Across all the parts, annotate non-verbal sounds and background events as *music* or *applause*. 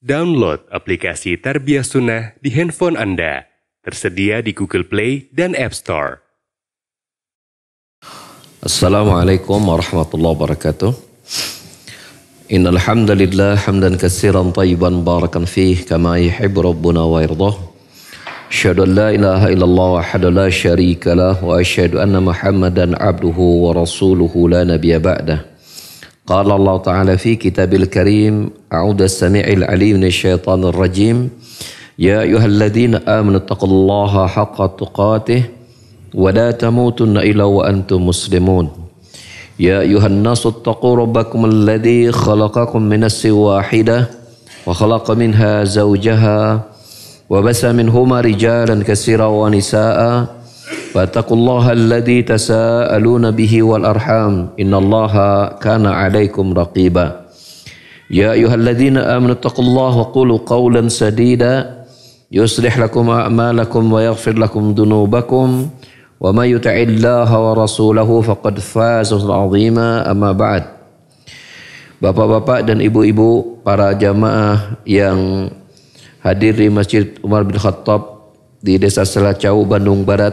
Download aplikasi Tarbiyah Sunnah di handphone Anda. Tersedia di Google Play dan App Store. Assalamualaikum warahmatullahi wabarakatuh. Innal hamdalillah hamdan katsiran tayyiban barakan fih kama yuhibbu rabbuna wa yardah. Asyhadu an la ilaha illallah wahdahu la syarika lah wa asyhadu anna Muhammadan abduhu wa rasuluhu la nabiyya ba'dah. قال الله تعالى في كتاب الكريم أعوذ السميع العليم من الشيطان الرجيم يا أيها الذين آمنوا اتقوا الله حق تقاته ولا تموتن إلا وأنتم مسلمون يا أيها الناس اتقوا ربكم الذي خلقكم من نفس واحدة وخلق منها زوجها وبث منهما رجالا كثيرا ونساء واتقوا الله الذي تساءلون به والأرحام إن الله كان عليكم رقيبا يا أيها الذين آمنوا اتقوا الله وقولوا قولا سديدا يصلح لكم أعمالكم ويغفر لكم ذنوبكم ومن يطع الله ورسوله فقد فاز عظيما أما بعد Bapak-bapak dan ibu-ibu para jamaah yang hadir di Masjid Umar bin Khattab di Desa Selacau, Bandung Barat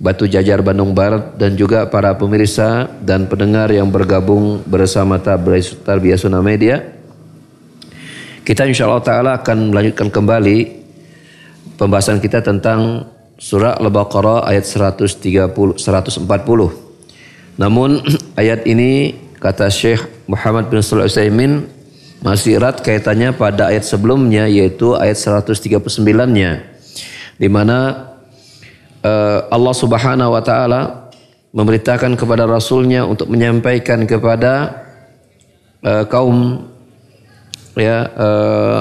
Batu Jajar Bandung Barat dan juga para pemirsa dan pendengar yang bergabung bersama Tarbiyah Sunnah Media. Kita insya Allah Ta'ala akan melanjutkan kembali pembahasan kita tentang surah Al-Baqarah ayat 130, 140. Namun *clears throat* ayat ini kata Syekh Muhammad bin Sulaiman Utsaimin masih erat kaitannya pada ayat sebelumnya yaitu ayat 139-nya. Di mana Eh, Allah Subhanahu wa taala memerintahkan kepada rasulnya untuk menyampaikan kepada uh, kaum ya uh,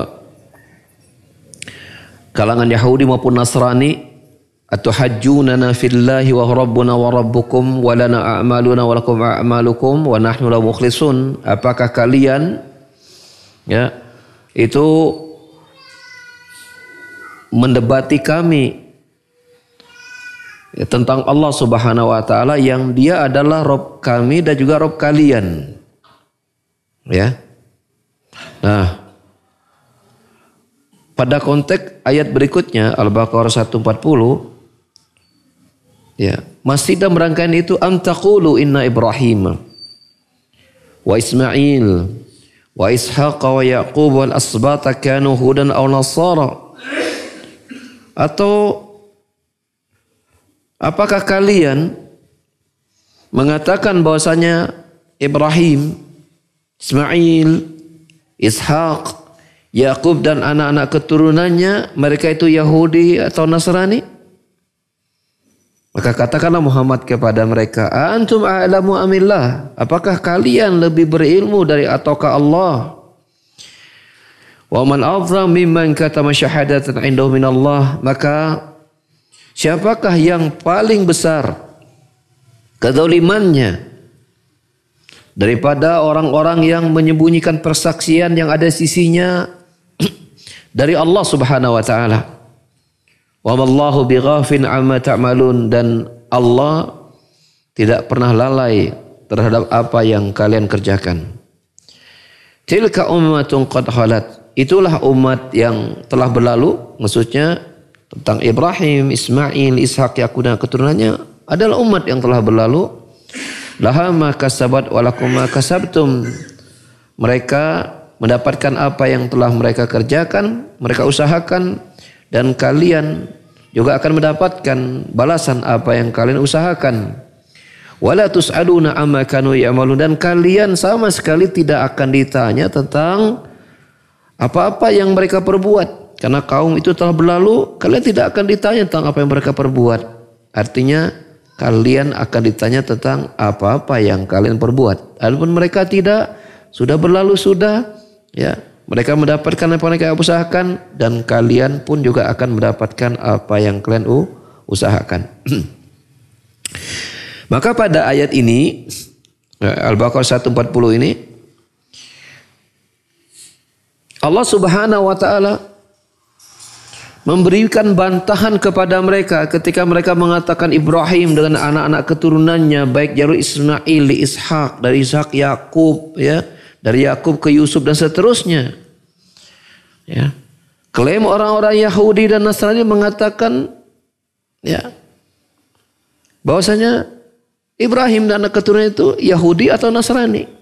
kalangan Yahudi maupun Nasrani atuhajjunana fillahi wa rabbuna wa rabbukum wa lana a'maluna wa lakum a'malukum wa nahnu la mukhlisun apakah kalian ya itu mendebati kami ya, tentang Allah Subhanahu wa taala yang dia adalah rob kami dan juga rob kalian. Ya. Nah, pada konteks ayat berikutnya Al-Baqarah 140 ya, masih dalam rangkaian itu am taqulu inna Ibrahim wa Ismail wa Ishaq wa Yaqub wal asbata kanu hudan aw nasara atau Apakah kalian mengatakan bahwasanya Ibrahim, Ismail, Ishak, Yakub dan anak-anak keturunannya mereka itu Yahudi atau Nasrani? Maka katakanlah Muhammad kepada mereka, "Antum a'lamu amillah? Apakah kalian lebih berilmu dari ataukah Allah?" Wa man mimman katama syahadatan indahu maka Siapakah yang paling besar kedolimannya daripada orang-orang yang menyembunyikan persaksian yang ada sisinya *clears throat* dari Allah Subhanahu wa taala. Wa wallahu bighafin amma ta'malun dan Allah tidak pernah lalai terhadap apa yang kalian kerjakan. Tilka ummatun qad halat Itulah umat yang telah berlalu, maksudnya tentang Ibrahim, Ismail, Ishak, Yakub dan keturunannya adalah umat yang telah berlalu. Laha maka sabat walakum sabtum. Mereka mendapatkan apa yang telah mereka kerjakan, mereka usahakan dan kalian juga akan mendapatkan balasan apa yang kalian usahakan. Wala tus'aduna amma kanu ya'malun dan kalian sama sekali tidak akan ditanya tentang apa-apa yang mereka perbuat. Karena kaum itu telah berlalu, kalian tidak akan ditanya tentang apa yang mereka perbuat. Artinya kalian akan ditanya tentang apa-apa yang kalian perbuat. Adapun mereka tidak sudah berlalu sudah ya mereka mendapatkan apa yang mereka usahakan dan kalian pun juga akan mendapatkan apa yang kalian usahakan. *clears throat* Maka pada ayat ini eh, Al-Baqarah 140 ini Allah Subhanahu wa taala memberikan bantahan kepada mereka ketika mereka mengatakan Ibrahim dengan anak-anak keturunannya baik dari Ismail, Ishak, dari Ishak Yakub ya, dari Yakub ke Yusuf dan seterusnya. Ya. Klaim orang-orang Yahudi dan Nasrani mengatakan ya bahwasanya Ibrahim dan anak keturunannya itu Yahudi atau Nasrani.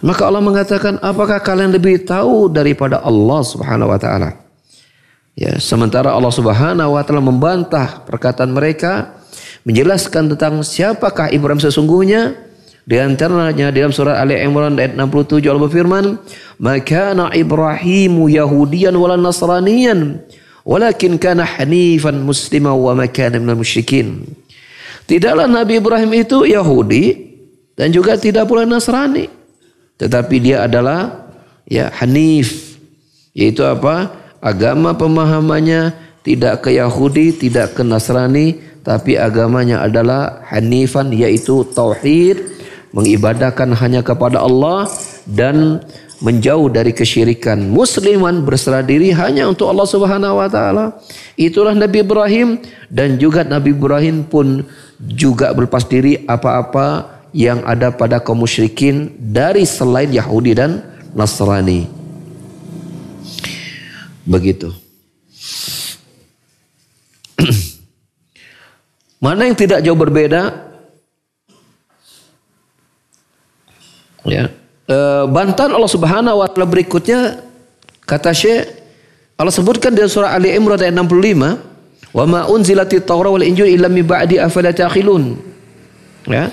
Maka Allah mengatakan, apakah kalian lebih tahu daripada Allah Subhanahu wa taala? Ya, sementara Allah Subhanahu wa taala membantah perkataan mereka, menjelaskan tentang siapakah Ibrahim sesungguhnya. Di antaranya dalam surat Ali Imran ayat 67 Allah berfirman, "Maka na Ibrahimu Yahudiyan wala Nasraniyan, walakin kana hanifan muslima wa makana minal musyrikin." Tidaklah Nabi Ibrahim itu Yahudi dan juga tidak pula Nasrani tetapi dia adalah ya hanif yaitu apa agama pemahamannya tidak ke Yahudi tidak ke Nasrani tapi agamanya adalah hanifan yaitu tauhid mengibadahkan hanya kepada Allah dan menjauh dari kesyirikan musliman berserah diri hanya untuk Allah Subhanahu wa taala itulah Nabi Ibrahim dan juga Nabi Ibrahim pun juga berlepas diri apa-apa yang ada pada kaum musyrikin dari selain Yahudi dan Nasrani. Begitu. *clears throat* Mana yang tidak jauh berbeda? Ya. E, bantahan Allah Subhanahu wa taala berikutnya kata Syekh Allah sebutkan di surah Ali Imran ayat 65, "Wa ma unzilatit Taurat wal Injil illa min ba'di afala Ya.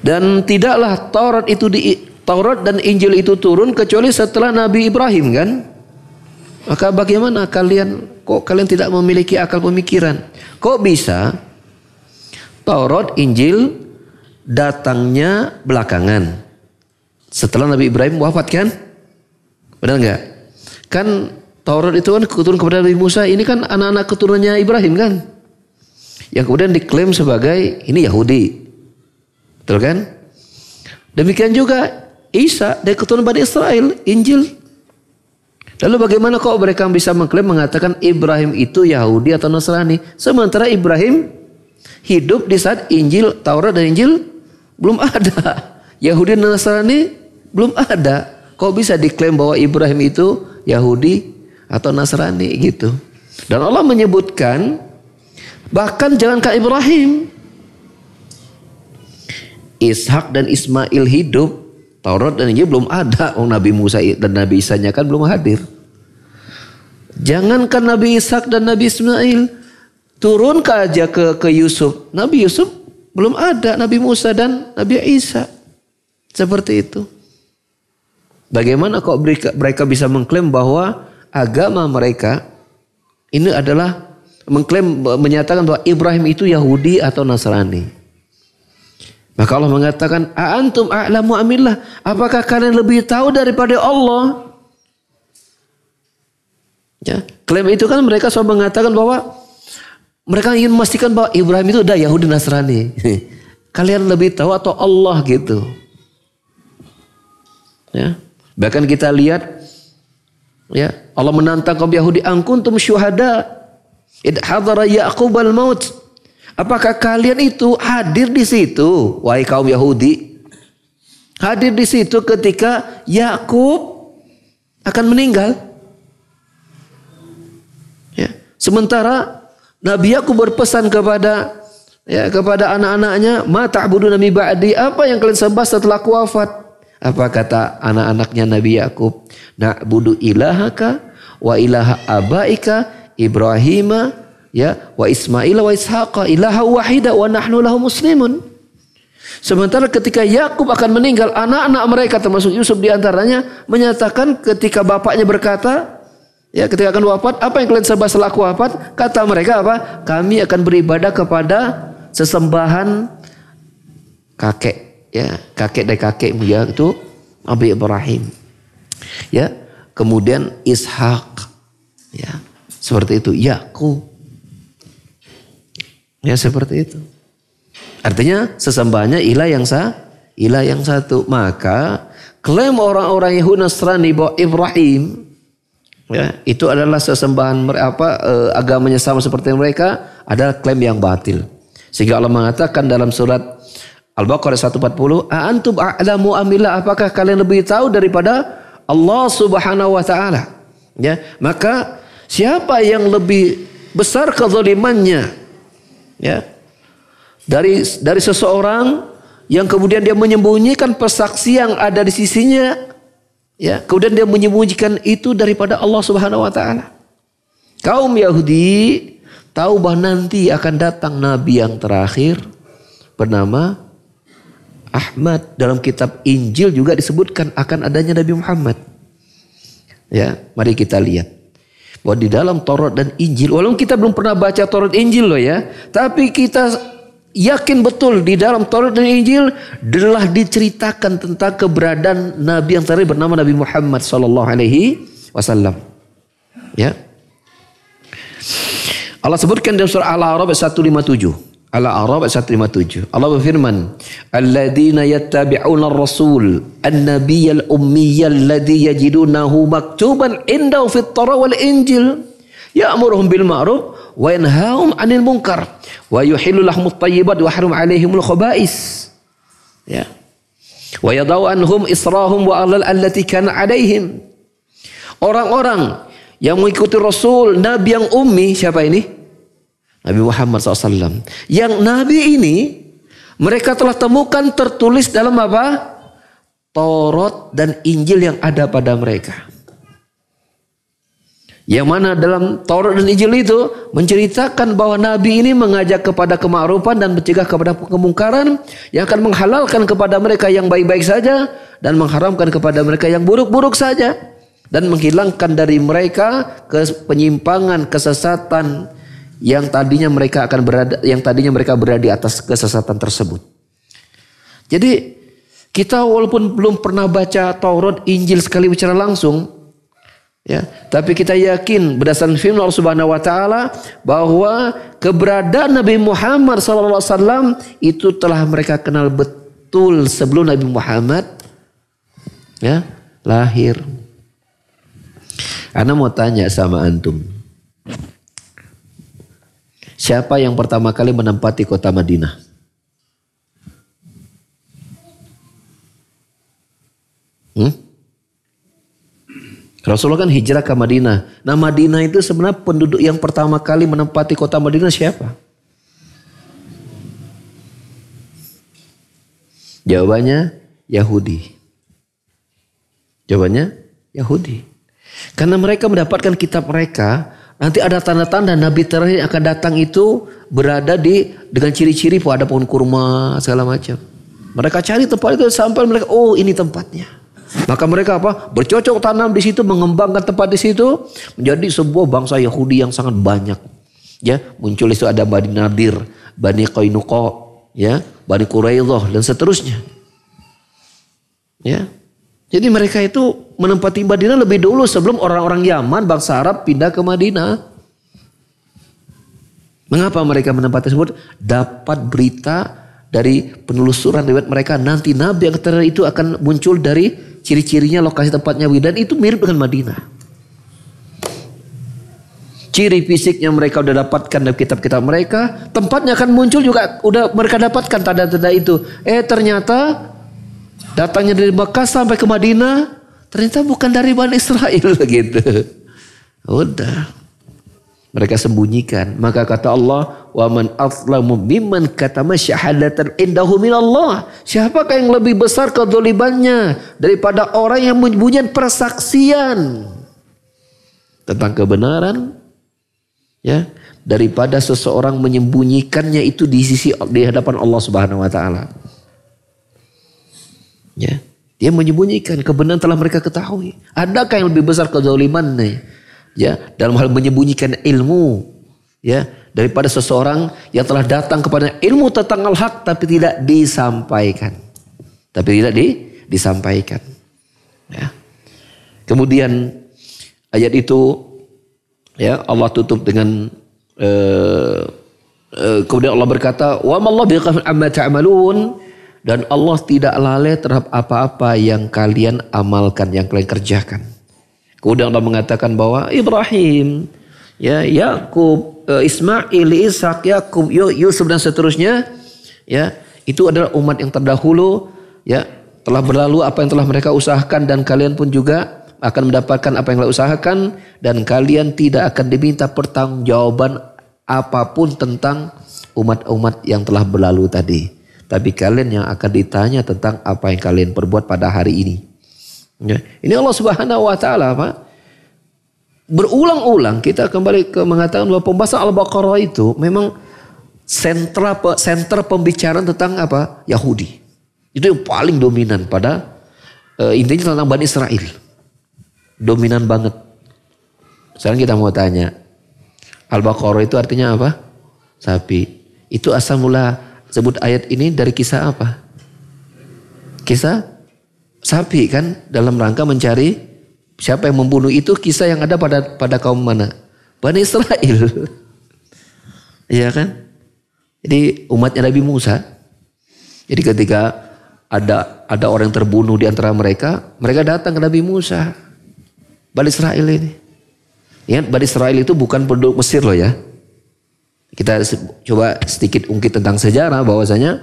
Dan tidaklah Taurat itu di Taurat dan Injil itu turun kecuali setelah Nabi Ibrahim kan? Maka bagaimana kalian kok kalian tidak memiliki akal pemikiran? Kok bisa Taurat, Injil datangnya belakangan? Setelah Nabi Ibrahim wafat kan? Benar nggak? Kan Taurat itu kan keturunan kepada Nabi Musa. Ini kan anak-anak keturunannya Ibrahim kan? Yang kemudian diklaim sebagai ini Yahudi. Betul kan? Demikian juga Isa dari keturunan Bani Israel, Injil. Lalu bagaimana kok mereka bisa mengklaim mengatakan Ibrahim itu Yahudi atau Nasrani? Sementara Ibrahim hidup di saat Injil, Taurat dan Injil belum ada. *laughs* Yahudi dan Nasrani belum ada. Kok bisa diklaim bahwa Ibrahim itu Yahudi atau Nasrani gitu. Dan Allah menyebutkan bahkan jangankan Ibrahim, Ishak dan Ismail hidup, Taurat dan Injil belum ada. Oh Nabi Musa dan Nabi nya kan belum hadir. Jangankan Nabi Ishak dan Nabi Ismail, turun ke aja ke ke Yusuf. Nabi Yusuf belum ada, Nabi Musa dan Nabi Isa. Seperti itu. Bagaimana kok mereka bisa mengklaim bahwa agama mereka ini adalah mengklaim menyatakan bahwa Ibrahim itu Yahudi atau Nasrani. Maka Allah mengatakan, "Antum a'lamu amillah?" Apakah kalian lebih tahu daripada Allah? Ya, klaim itu kan mereka selalu mengatakan bahwa mereka ingin memastikan bahwa Ibrahim itu udah Yahudi Nasrani. *laughs* kalian lebih tahu atau Allah gitu. Ya. Bahkan kita lihat ya, Allah menantang kaum Yahudi angkuntum syuhada id hadara yaqubal maut Apakah kalian itu hadir di situ, wahai kaum Yahudi? Hadir di situ ketika Yakub akan meninggal. Ya. Sementara Nabi Yakub berpesan kepada ya, kepada anak-anaknya, "Mata ta'budu nabi ba'di? Apa yang kalian sembah setelah aku wafat?" Apa kata anak-anaknya Nabi Yakub? "Na'budu ilahaka wa ilaha abaika Ibrahima ya wa Ismail wa Ishaq ilaha wahida wa nahnu lahu muslimun. Sementara ketika Yakub akan meninggal, anak-anak mereka termasuk Yusuf diantaranya menyatakan ketika bapaknya berkata, ya ketika akan wafat, apa yang kalian serba selaku wafat? Kata mereka apa? Kami akan beribadah kepada sesembahan kakek, ya kakek dari kakekmu ya itu Abi Ibrahim. Ya, kemudian Ishak, ya seperti itu Yakub Ya seperti itu. Artinya sesembahannya ilah yang sah, ilah yang satu. Maka klaim orang-orang Yahudi Nasrani bahwa Ibrahim ya, itu adalah sesembahan apa eh, agamanya sama seperti mereka adalah klaim yang batil. Sehingga Allah mengatakan dalam surat Al-Baqarah 140, "Antum a'lamu amillah apakah kalian lebih tahu daripada Allah Subhanahu wa taala?" Ya, maka siapa yang lebih besar kezalimannya Ya. Dari dari seseorang yang kemudian dia menyembunyikan persaksi yang ada di sisinya ya kemudian dia menyembunyikan itu daripada Allah Subhanahu wa taala kaum Yahudi tahu bahwa nanti akan datang nabi yang terakhir bernama Ahmad dalam kitab Injil juga disebutkan akan adanya Nabi Muhammad ya mari kita lihat bahwa di dalam Taurat dan Injil, walaupun kita belum pernah baca Taurat Injil loh ya, tapi kita yakin betul di dalam Taurat dan Injil telah diceritakan tentang keberadaan Nabi yang terakhir bernama Nabi Muhammad Sallallahu Alaihi Wasallam. Ya. Allah sebutkan dalam surah Al-Araf 157. Al-A'raf 157. Allah berfirman, "Alladzina yattabi'una ar-rasul an-nabiyyal ummiyyal ladzi yajidunahu maktuban indahu fit Tawrat wal Injil, ya'muruhum bil ma'ruf wa yanhahum 'anil munkar wa yuhillu lahum at-tayyibat wa 'alaihim al khaba'is." Ya. Wa yadau anhum israhum wa alal allati kana 'alaihim. Orang-orang yang mengikuti Rasul, Nabi yang ummi, siapa ini? Nabi Muhammad SAW. Yang Nabi ini mereka telah temukan tertulis dalam apa? Taurat dan Injil yang ada pada mereka. Yang mana dalam Taurat dan Injil itu menceritakan bahwa Nabi ini mengajak kepada kemarupan dan mencegah kepada kemungkaran yang akan menghalalkan kepada mereka yang baik-baik saja dan mengharamkan kepada mereka yang buruk-buruk saja dan menghilangkan dari mereka ke penyimpangan, kesesatan, yang tadinya mereka akan berada yang tadinya mereka berada di atas kesesatan tersebut. Jadi kita walaupun belum pernah baca Taurat, Injil sekali bicara langsung, ya, tapi kita yakin berdasarkan firman Allah Subhanahu wa taala bahwa keberadaan Nabi Muhammad SAW itu telah mereka kenal betul sebelum Nabi Muhammad ya lahir. Ana mau tanya sama antum. Siapa yang pertama kali menempati kota Madinah? Hmm? Rasulullah kan hijrah ke Madinah. Nah Madinah itu sebenarnya penduduk yang pertama kali menempati kota Madinah siapa? Jawabannya Yahudi. Jawabannya Yahudi. Karena mereka mendapatkan kitab mereka Nanti ada tanda-tanda nabi terakhir yang akan datang itu berada di dengan ciri-ciri ada pohon kurma segala macam. Mereka cari tempat itu sampai mereka oh ini tempatnya. Maka mereka apa? Bercocok tanam di situ, mengembangkan tempat di situ menjadi sebuah bangsa Yahudi yang sangat banyak. Ya, muncul itu ada Bani Nadir, Bani Qainuqa, ya, Bani Quraidah dan seterusnya. Ya. Jadi mereka itu menempati Madinah lebih dulu sebelum orang-orang Yaman bangsa Arab pindah ke Madinah. Mengapa mereka menempati tersebut? Dapat berita dari penelusuran lewat mereka nanti Nabi yang terkenal itu akan muncul dari ciri-cirinya lokasi tempatnya dan itu mirip dengan Madinah. Ciri fisiknya mereka udah dapatkan dari kitab-kitab mereka, tempatnya akan muncul juga udah mereka dapatkan tanda-tanda itu. Eh ternyata datangnya dari Mekah sampai ke Madinah Ternyata bukan dari Bani Israel *laughs* gitu. Udah. Mereka sembunyikan. Maka kata Allah, "Wa man azlamu mimman katama syahadatan indahu minallah." Siapakah yang lebih besar kedzalimannya daripada orang yang menyembunyikan persaksian tentang kebenaran? Ya, daripada seseorang menyembunyikannya itu di sisi di hadapan Allah Subhanahu wa taala. Ya. Dia menyembunyikan kebenaran telah mereka ketahui. Adakah yang lebih besar kezaliman nih? Ya, dalam hal menyembunyikan ilmu, ya, daripada seseorang yang telah datang kepada ilmu tentang al-haq tapi tidak disampaikan. Tapi tidak di, disampaikan. Ya. Kemudian ayat itu ya Allah tutup dengan uh, uh, kemudian Allah berkata, "Wa ma Allah amma ta'malun." Ta dan Allah tidak lalai terhadap apa-apa yang kalian amalkan, yang kalian kerjakan. Kemudian Allah mengatakan bahwa Ibrahim, ya Yakub, eh, Ismail, Ishak, Yakub, Yusuf dan seterusnya, ya itu adalah umat yang terdahulu, ya telah berlalu apa yang telah mereka usahakan dan kalian pun juga akan mendapatkan apa yang telah usahakan dan kalian tidak akan diminta pertanggungjawaban apapun tentang umat-umat yang telah berlalu tadi tapi kalian yang akan ditanya tentang apa yang kalian perbuat pada hari ini. Ya. Ini Allah Subhanahu wa taala, Pak. Berulang-ulang kita kembali ke mengatakan bahwa pembahasan Al-Baqarah itu memang sentra sentra pembicaraan tentang apa? Yahudi. Itu yang paling dominan pada uh, intinya tentang Bani Israel. Dominan banget. Sekarang kita mau tanya, Al-Baqarah itu artinya apa? Sapi. Itu asal mula sebut ayat ini dari kisah apa? Kisah sapi kan dalam rangka mencari siapa yang membunuh itu kisah yang ada pada pada kaum mana? Bani Israel. *laughs* Iya kan? Jadi umatnya Nabi Musa. Jadi ketika ada ada orang yang terbunuh di antara mereka, mereka datang ke Nabi Musa. Bani Israel ini. Ingat Bani Israel itu bukan penduduk Mesir loh ya. Kita coba sedikit ungkit tentang sejarah bahwasanya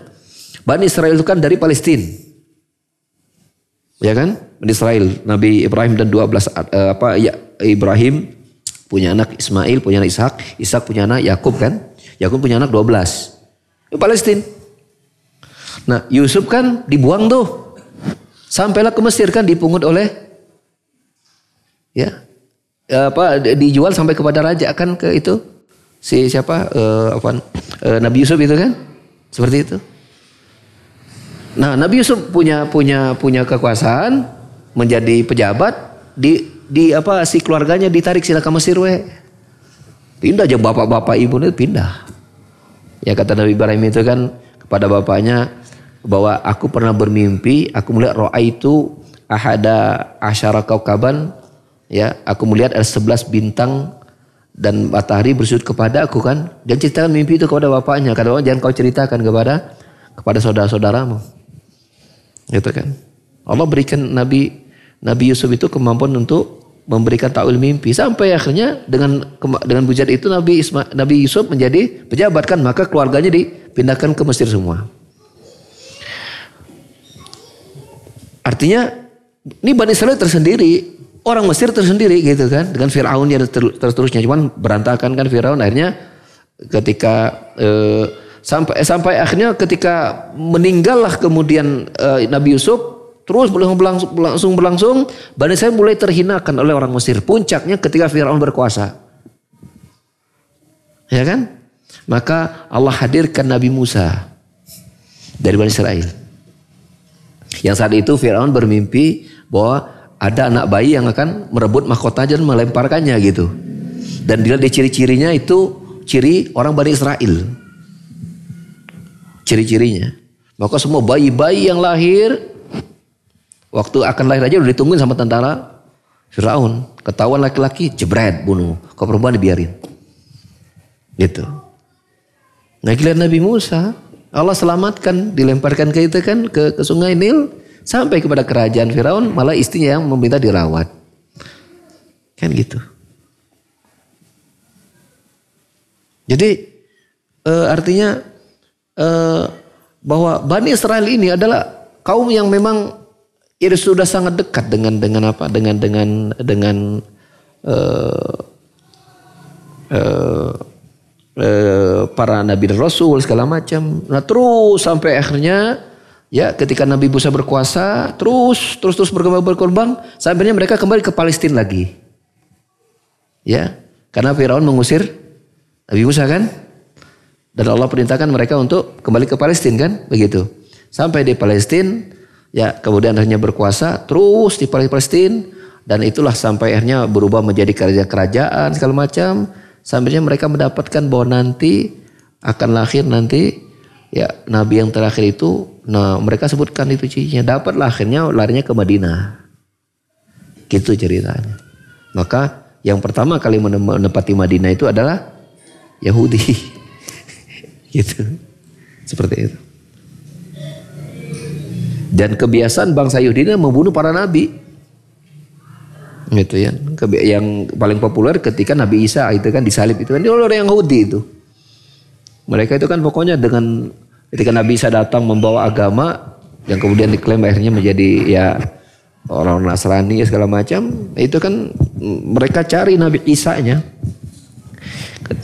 Bani Israel itu kan dari Palestina. Ya kan? Bani Israel, Nabi Ibrahim dan 12 eh, apa ya Ibrahim punya anak Ismail, punya anak Ishak, Ishak punya anak Yakub kan? Yakub punya anak 12. Itu Palestina. Nah, Yusuf kan dibuang tuh. Sampailah ke Mesir kan dipungut oleh ya eh, apa dijual sampai kepada raja kan ke itu si siapa uh, apa uh, Nabi Yusuf itu kan seperti itu. Nah Nabi Yusuf punya punya punya kekuasaan menjadi pejabat di di apa si keluarganya ditarik sila ke Mesir we. Pindah aja bapak-bapak ibu itu pindah. Ya kata Nabi Ibrahim itu kan kepada bapaknya bahwa aku pernah bermimpi aku melihat roa itu ahada asyara kau kaban ya aku melihat ada 11 bintang dan matahari bersujud kepada aku kan dan ceritakan mimpi itu kepada bapaknya kata bapak jangan kau ceritakan kepada kepada saudara-saudaramu gitu kan Allah berikan Nabi Nabi Yusuf itu kemampuan untuk memberikan takwil mimpi sampai akhirnya dengan dengan bujat itu Nabi Isma, Nabi Yusuf menjadi pejabat kan maka keluarganya dipindahkan ke Mesir semua artinya ini Bani Israel tersendiri orang Mesir tersendiri gitu kan dengan Firaun terus terusnya cuman berantakan kan Firaun akhirnya ketika eh, sampai eh, sampai akhirnya ketika meninggallah kemudian eh, Nabi Yusuf terus boleh berlangsung berlangsung Bani Israel mulai terhinakan oleh orang Mesir puncaknya ketika Firaun berkuasa ya kan maka Allah hadirkan Nabi Musa dari Bani Israel yang saat itu Firaun bermimpi bahwa ada anak bayi yang akan merebut mahkota dan melemparkannya gitu. Dan dilihat di ciri-cirinya itu ciri orang Bani Israel. Ciri-cirinya. Maka semua bayi-bayi yang lahir waktu akan lahir aja udah ditungguin sama tentara Firaun. Ketahuan laki-laki jebret bunuh. Kok perempuan dibiarin. Gitu. Nah, lihat Nabi Musa, Allah selamatkan, dilemparkan ke itu kan ke, ke sungai Nil Sampai kepada kerajaan Firaun malah istrinya yang meminta dirawat. Kan gitu. Jadi e, artinya e, bahwa Bani Israel ini adalah kaum yang memang ya sudah sangat dekat dengan dengan apa dengan dengan dengan e, e, e, para nabi dan rasul segala macam. Nah terus sampai akhirnya Ya, ketika Nabi Musa berkuasa, terus terus terus berkembang berkorban, sampainya mereka kembali ke Palestina lagi. Ya, karena Firaun mengusir Nabi Musa kan? Dan Allah perintahkan mereka untuk kembali ke Palestina kan? Begitu. Sampai di Palestina, ya kemudian akhirnya berkuasa terus di Palestina dan itulah sampai akhirnya berubah menjadi kerajaan-kerajaan segala macam. Sampainya mereka mendapatkan bahwa nanti akan lahir nanti ya nabi yang terakhir itu nah mereka sebutkan itu cinya dapatlah akhirnya larinya ke Madinah gitu ceritanya maka yang pertama kali menempati Madinah itu adalah Yahudi *laughs* gitu seperti itu dan kebiasaan bangsa Yahudi membunuh para nabi gitu ya yang paling populer ketika Nabi Isa itu kan disalib itu kan orang Yahudi itu mereka itu kan pokoknya dengan ketika Nabi Isa datang membawa agama yang kemudian diklaim akhirnya menjadi ya orang Nasrani segala macam itu kan mereka cari Nabi Isa-nya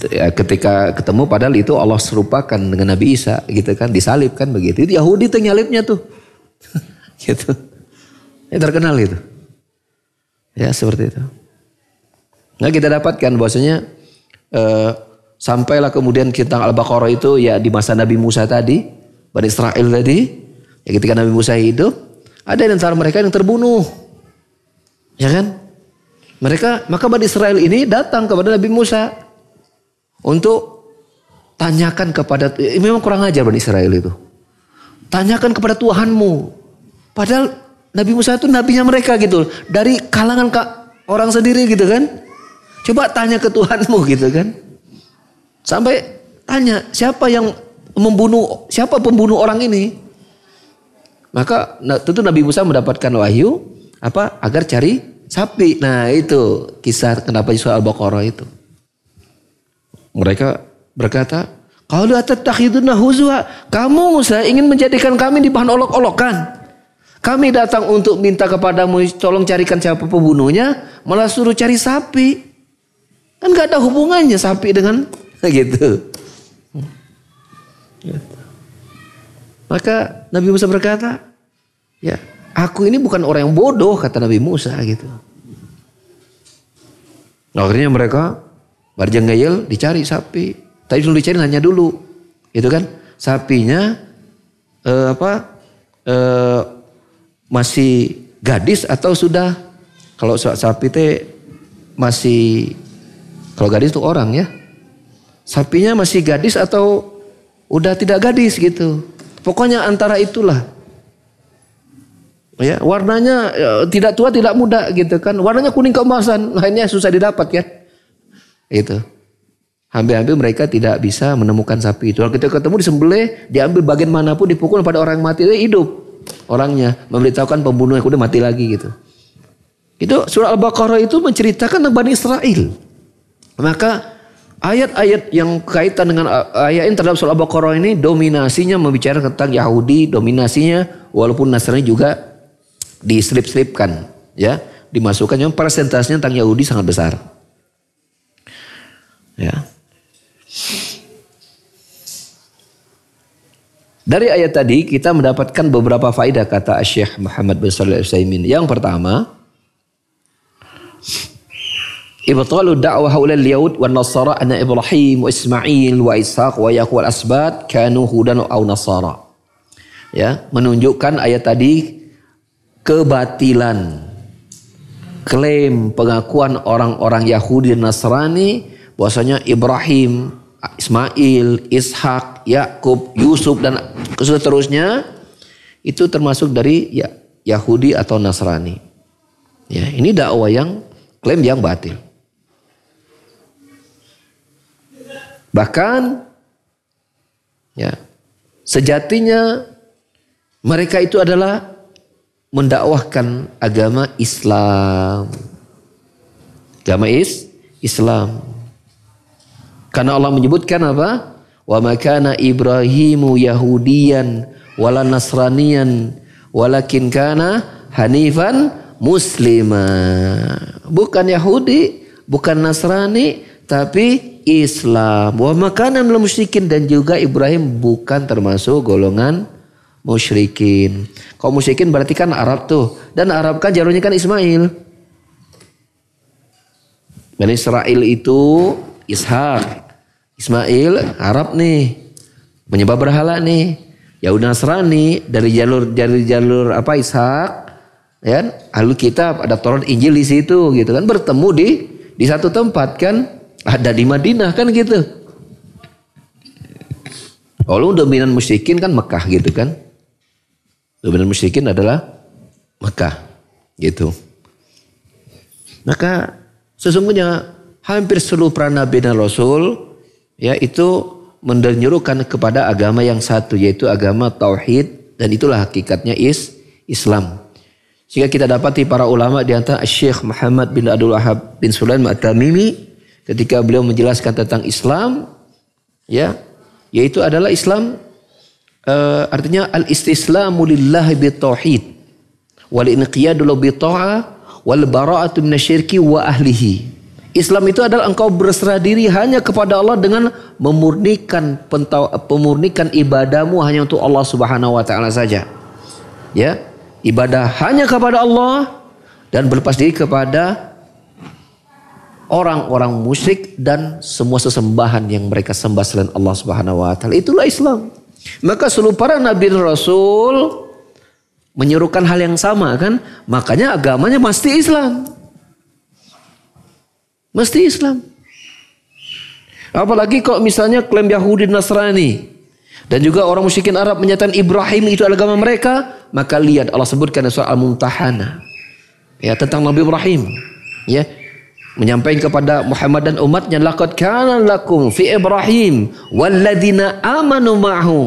ya, ketika ketemu padahal itu Allah serupakan dengan Nabi Isa gitu kan disalibkan begitu itu Yahudi tuh nyalibnya tuh *laughs* gitu ya, terkenal itu ya seperti itu nah kita dapatkan bahwasanya eh, Sampailah kemudian kita Al-Baqarah itu ya di masa Nabi Musa tadi, Bani Israel tadi, ya ketika Nabi Musa hidup, ada yang antara mereka yang terbunuh. Ya kan? Mereka, maka Bani Israel ini datang kepada Nabi Musa untuk tanyakan kepada, ya memang kurang ajar Bani Israel itu. Tanyakan kepada Tuhanmu. Padahal Nabi Musa itu nabinya mereka gitu. Dari kalangan orang sendiri gitu kan. Coba tanya ke Tuhanmu gitu kan. Sampai tanya siapa yang membunuh siapa pembunuh orang ini? Maka nah, tentu Nabi Musa mendapatkan wahyu apa agar cari sapi. Nah itu kisah kenapa Yusuf Al-Baqarah itu. Mereka berkata, kalau atattakhiduna huzwa, kamu Musa ingin menjadikan kami di bahan olok-olokan. Kami datang untuk minta kepadamu tolong carikan siapa pembunuhnya, malah suruh cari sapi. Kan gak ada hubungannya sapi dengan gitu. *laughs* gitu. Maka Nabi Musa berkata, ya aku ini bukan orang yang bodoh kata Nabi Musa gitu. Nah, akhirnya mereka Barjanggayel dicari sapi. Tapi dulu dicari nanya dulu, gitu kan? Sapinya eh, apa eh, masih gadis atau sudah? Kalau sapi teh masih kalau gadis itu orang ya, Sapinya masih gadis atau udah tidak gadis gitu. Pokoknya antara itulah. Ya, warnanya ya, tidak tua tidak muda gitu kan. Warnanya kuning keemasan, lainnya susah didapat ya. Itu. Hampir-hampir mereka tidak bisa menemukan sapi itu. Kalau kita ketemu di sembelih diambil bagian manapun dipukul pada orang mati itu hidup orangnya, memberitahukan pembunuh yang udah mati lagi gitu. Itu surah Al-Baqarah itu menceritakan tentang Bani Israel. Maka Ayat-ayat yang kaitan dengan uh, ayat yang terhadap surah Al-Baqarah ini dominasinya membicarakan tentang Yahudi, dominasinya walaupun Nasrani juga diselip-selipkan ya, dimasukkan yang persentasenya tentang Yahudi sangat besar. Ya. Dari ayat tadi kita mendapatkan beberapa faedah kata Syekh Muhammad bin Shalih Al-Utsaimin. Yang pertama, Ibtalu da'wa haula al-yahud wan nasara anna Ibrahim wa Ismail wa Ishaq wa Yaqub al asbat kanu hudan au nasara. Ya, menunjukkan ayat tadi kebatilan klaim pengakuan orang-orang Yahudi dan Nasrani bahwasanya Ibrahim, Ismail, Ishak, Yakub, Yusuf dan seterusnya itu termasuk dari ya, Yahudi atau Nasrani. Ya, ini dakwah yang klaim yang batil. Bahkan ya, sejatinya mereka itu adalah mendakwahkan agama Islam. Agama is Islam. Karena Allah menyebutkan apa? Wa makana Ibrahimu Yahudian, wala Nasraniyan walakin kana hanifan muslima. Bukan Yahudi, bukan Nasrani, tapi Islam. Wa makanan belum musyrikin dan juga Ibrahim bukan termasuk golongan musyrikin. Kalau musyrikin berarti kan Arab tuh dan Arab kan jalurnya kan Ismail. Dan Israel itu Ishak, Ismail Arab nih, menyebab berhala nih. Ya udah Nasrani dari jalur dari jalur apa Ishak, ya, ahlu kitab ada Taurat Injil di situ gitu kan bertemu di di satu tempat kan ada di Madinah kan gitu. Kalau dominan musyrikin kan Mekah gitu kan. Dominan musyrikin adalah Mekah gitu. Maka sesungguhnya hampir seluruh peran nabi dan rasul ya itu menyerukan kepada agama yang satu yaitu agama tauhid dan itulah hakikatnya is Islam. Sehingga kita dapati para ulama di antara Syekh Muhammad bin Abdul Wahab bin Sulaiman At-Tamimi ketika beliau menjelaskan tentang Islam ya yaitu adalah Islam uh, artinya al istislamu lillahi bi tauhid wal inqiyadu bi ta'a wal bara'atu minasyirki wa ahlihi Islam itu adalah engkau berserah diri hanya kepada Allah dengan memurnikan pentau, memurnikan ibadahmu hanya untuk Allah Subhanahu wa taala saja. Ya, ibadah hanya kepada Allah dan berlepas diri kepada orang-orang musyrik dan semua sesembahan yang mereka sembah selain Allah Subhanahu wa taala. Itulah Islam. Maka seluruh para nabi dan rasul menyerukan hal yang sama kan? Makanya agamanya mesti Islam. Mesti Islam. Apalagi kok misalnya klaim Yahudi Nasrani dan juga orang musyrikin Arab menyatakan Ibrahim itu adalah agama mereka, maka lihat Allah sebutkan surah Al-Mumtahanah. Ya, tentang Nabi Ibrahim. Ya, menyampaikan kepada Muhammad dan umatnya laqad kana lakum fi Ibrahim walladzina amanu ma'hu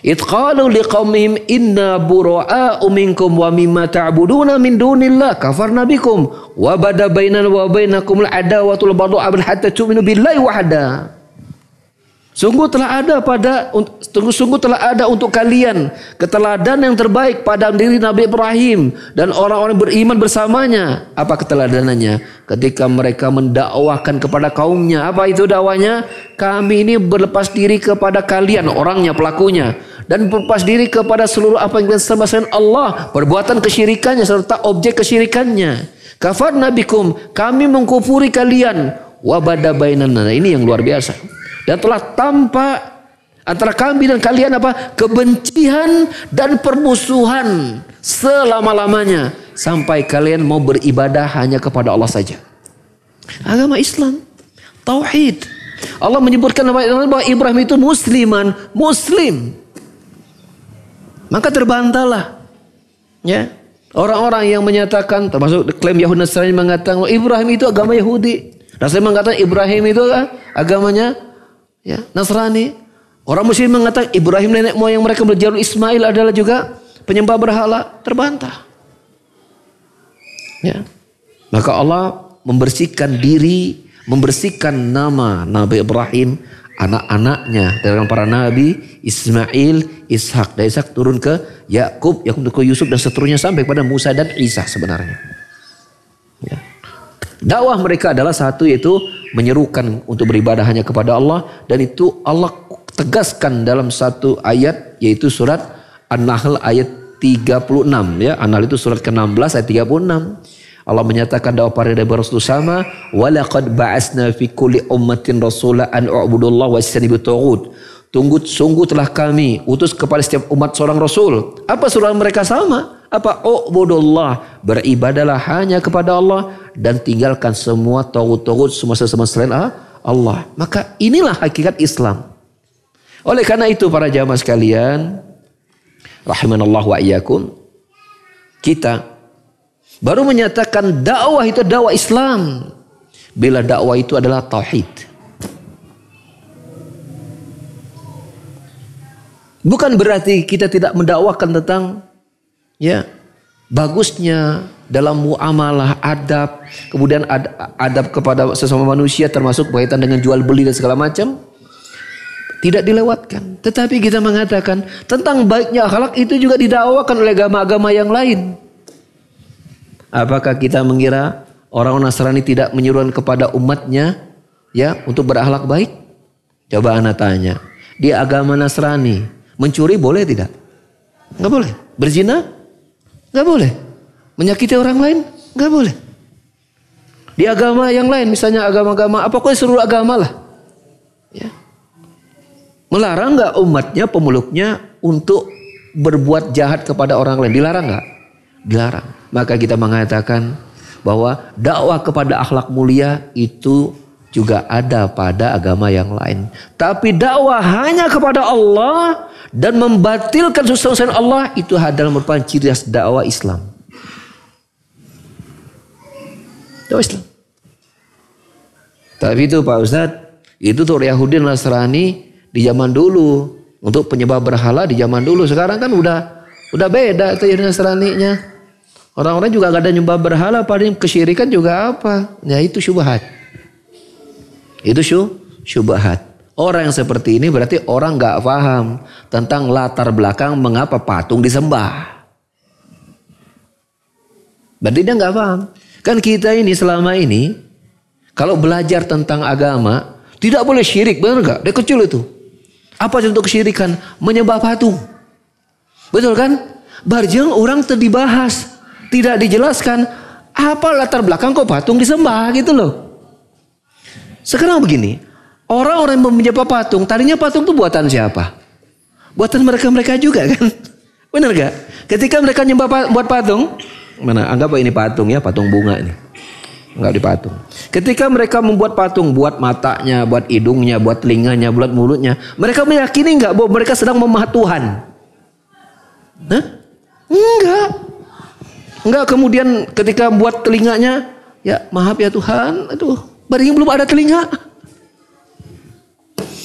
id qalu liqaumihim inna bura'a'u minkum wa mimma ta'buduna min dunillah kafarna bikum wa bada bainana wa bainakum al-adawatul baghdha hatta tu'minu billahi wahda Sungguh telah ada pada sungguh, sungguh telah ada untuk kalian keteladan yang terbaik pada diri Nabi Ibrahim dan orang-orang beriman bersamanya. Apa keteladanannya? Ketika mereka mendakwahkan kepada kaumnya, apa itu dakwanya? Kami ini berlepas diri kepada kalian, orangnya pelakunya dan berlepas diri kepada seluruh apa yang disembah selain Allah, perbuatan kesyirikannya serta objek kesyirikannya. Kafar nabikum, kami mengkufuri kalian. Wabada bainana. Nah, ini yang luar biasa. Dan telah tampak antara kami dan kalian apa? Kebencian dan permusuhan selama-lamanya sampai kalian mau beribadah hanya kepada Allah saja. Agama Islam, tauhid. Allah menyebutkan bahwa Ibrahim itu musliman, muslim. Maka terbantalah ya orang-orang yang menyatakan termasuk klaim Yahudi Nasrani mengatakan oh, Ibrahim itu agama Yahudi. Nasrani mengatakan Ibrahim itu ah, agamanya ya, Nasrani. Orang muslim mengatakan Ibrahim nenek moyang mereka berjalan Ismail adalah juga penyembah berhala terbantah. Ya. Maka Allah membersihkan diri, membersihkan nama Nabi Ibrahim, anak-anaknya dari para nabi Ismail, Ishak, dan Ishak turun ke Yakub, Yakub ke Yusuf dan seterusnya sampai kepada Musa dan Isa sebenarnya. Ya. Dakwah mereka adalah satu yaitu menyerukan untuk beribadah hanya kepada Allah dan itu Allah tegaskan dalam satu ayat yaitu surat An-Nahl ayat 36 ya. An-Nahl itu surat ke-16 ayat 36. Allah menyatakan dakwah para nabi rasul sama walaqad ba'asna fi kulli ummatin rasula an u'budullah wajtanibu taghut tunggu sungguh telah kami utus kepada setiap umat seorang rasul apa suruhan mereka sama apa? Oh Beribadalah hanya kepada Allah. Dan tinggalkan semua tawut-tawut semua sesama selain ah, Allah. Maka inilah hakikat Islam. Oleh karena itu para jamaah sekalian. Rahimanallah wa iyakum. Kita baru menyatakan dakwah itu dakwah Islam. Bila dakwah itu adalah tauhid. Bukan berarti kita tidak mendakwakan tentang Ya, bagusnya dalam muamalah adab, kemudian ad, adab kepada sesama manusia termasuk berkaitan dengan jual beli dan segala macam tidak dilewatkan. Tetapi kita mengatakan tentang baiknya akhlak itu juga didakwakan oleh agama-agama yang lain. Apakah kita mengira orang Nasrani tidak menyuruhkan kepada umatnya ya untuk berakhlak baik? Coba anak tanya. Di agama Nasrani mencuri boleh tidak? Enggak boleh. Berzina Gak boleh. Menyakiti orang lain? Gak boleh. Di agama yang lain, misalnya agama-agama, apa kok seluruh agama lah. Ya. Melarang gak umatnya, pemeluknya untuk berbuat jahat kepada orang lain? Dilarang gak? Dilarang. Maka kita mengatakan bahwa dakwah kepada akhlak mulia itu juga ada pada agama yang lain. Tapi dakwah hanya kepada Allah dan membatalkan susunan Allah itu adalah merupakan ciri khas dakwah Islam. Dakwah Islam. Tapi itu Pak Ustadz, itu tuh Yahudi Nasrani di zaman dulu untuk penyebab berhala di zaman dulu. Sekarang kan udah udah beda itu Yahudi nya. Orang-orang juga gak ada nyembah berhala, paling kesyirikan juga apa? Ya itu syubhat. Itu syubhat. Orang yang seperti ini berarti orang gak paham tentang latar belakang mengapa patung disembah. Berarti dia gak paham. Kan kita ini selama ini kalau belajar tentang agama tidak boleh syirik, benar gak? Dia kecil itu. Apa contoh kesyirikan? Menyembah patung. Betul kan? Barjeng orang terdibahas. Tidak dijelaskan apa latar belakang kok patung disembah gitu loh. Sekarang begini, Orang-orang yang meminjam patung, tadinya patung itu buatan siapa? Buatan mereka-mereka juga kan? *laughs* Benar gak? Ketika mereka nyembah buat patung, mana anggap ini patung ya, patung bunga ini. Enggak dipatung. Ketika mereka membuat patung, buat matanya, buat hidungnya, buat telinganya, buat mulutnya, mereka meyakini enggak bahwa mereka sedang memahat Tuhan. Hah? Enggak. Enggak kemudian ketika buat telinganya, ya maaf ya Tuhan, aduh, baringin belum ada telinga.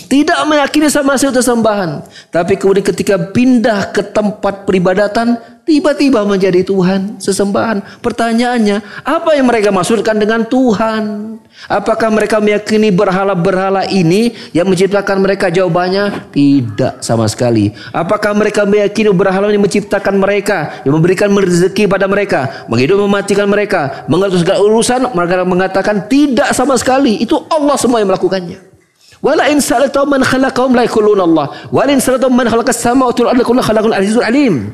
Tidak meyakini sama sesuatu sembahan. Tapi kemudian ketika pindah ke tempat peribadatan, tiba-tiba menjadi Tuhan sesembahan. Pertanyaannya, apa yang mereka maksudkan dengan Tuhan? Apakah mereka meyakini berhala-berhala ini yang menciptakan mereka? Jawabannya tidak sama sekali. Apakah mereka meyakini berhala yang menciptakan mereka, yang memberikan rezeki pada mereka, menghidup mematikan mereka, mengatur segala urusan? Mereka mengatakan tidak sama sekali. Itu Allah semua yang melakukannya. ولئن سألتهم من خلقهم لا يقولون الله ولئن سألتهم من خلق السماء والأرض يقولون خلق العزيز العليم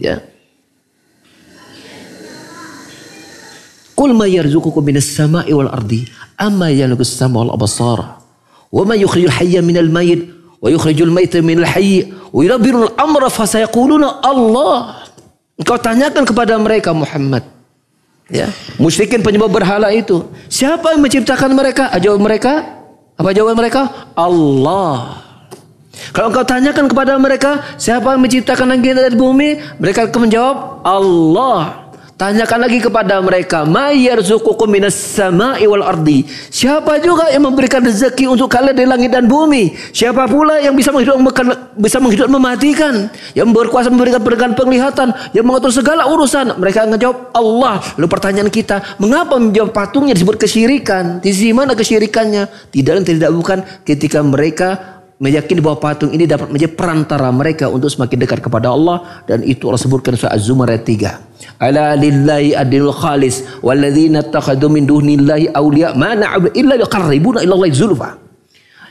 يا قل ما يرزقكم من السماء والأرض أما يملك السماء والأبصار وما يخرج الحي من الميت ويخرج الميت من الحي ويدبر الأمر فسيقولون الله Engkau tanyakan kepada mereka محمد Ya. Musyrikin penyembah berhala itu. Siapa yang menciptakan mereka? Ah, jawab mereka, apa jawaban mereka? Allah. Kalau engkau tanyakan kepada mereka, siapa yang menciptakan langit dan bumi? Mereka akan menjawab, Allah. Tanyakan lagi kepada mereka, "Mayyarzuqukum minas sama iwal ardi?" Siapa juga yang memberikan rezeki untuk kalian di langit dan bumi? Siapa pula yang bisa menghidupkan bisa menghidupkan mematikan? Yang berkuasa memberikan berikan penglihatan, yang mengatur segala urusan? Mereka menjawab, "Allah." Lalu pertanyaan kita, mengapa menjawab patungnya disebut kesyirikan? Di sisi mana kesyirikannya? Tidak dan tidak bukan ketika mereka meyakini bahwa patung ini dapat menjadi perantara mereka untuk semakin dekat kepada Allah dan itu Allah sebutkan surah Az-Zumar ayat 3. Ala lillahi adil khalis walladzina takhadu min dunillahi awliya ma na'budu illa yuqarribuna ila Allah zulfa.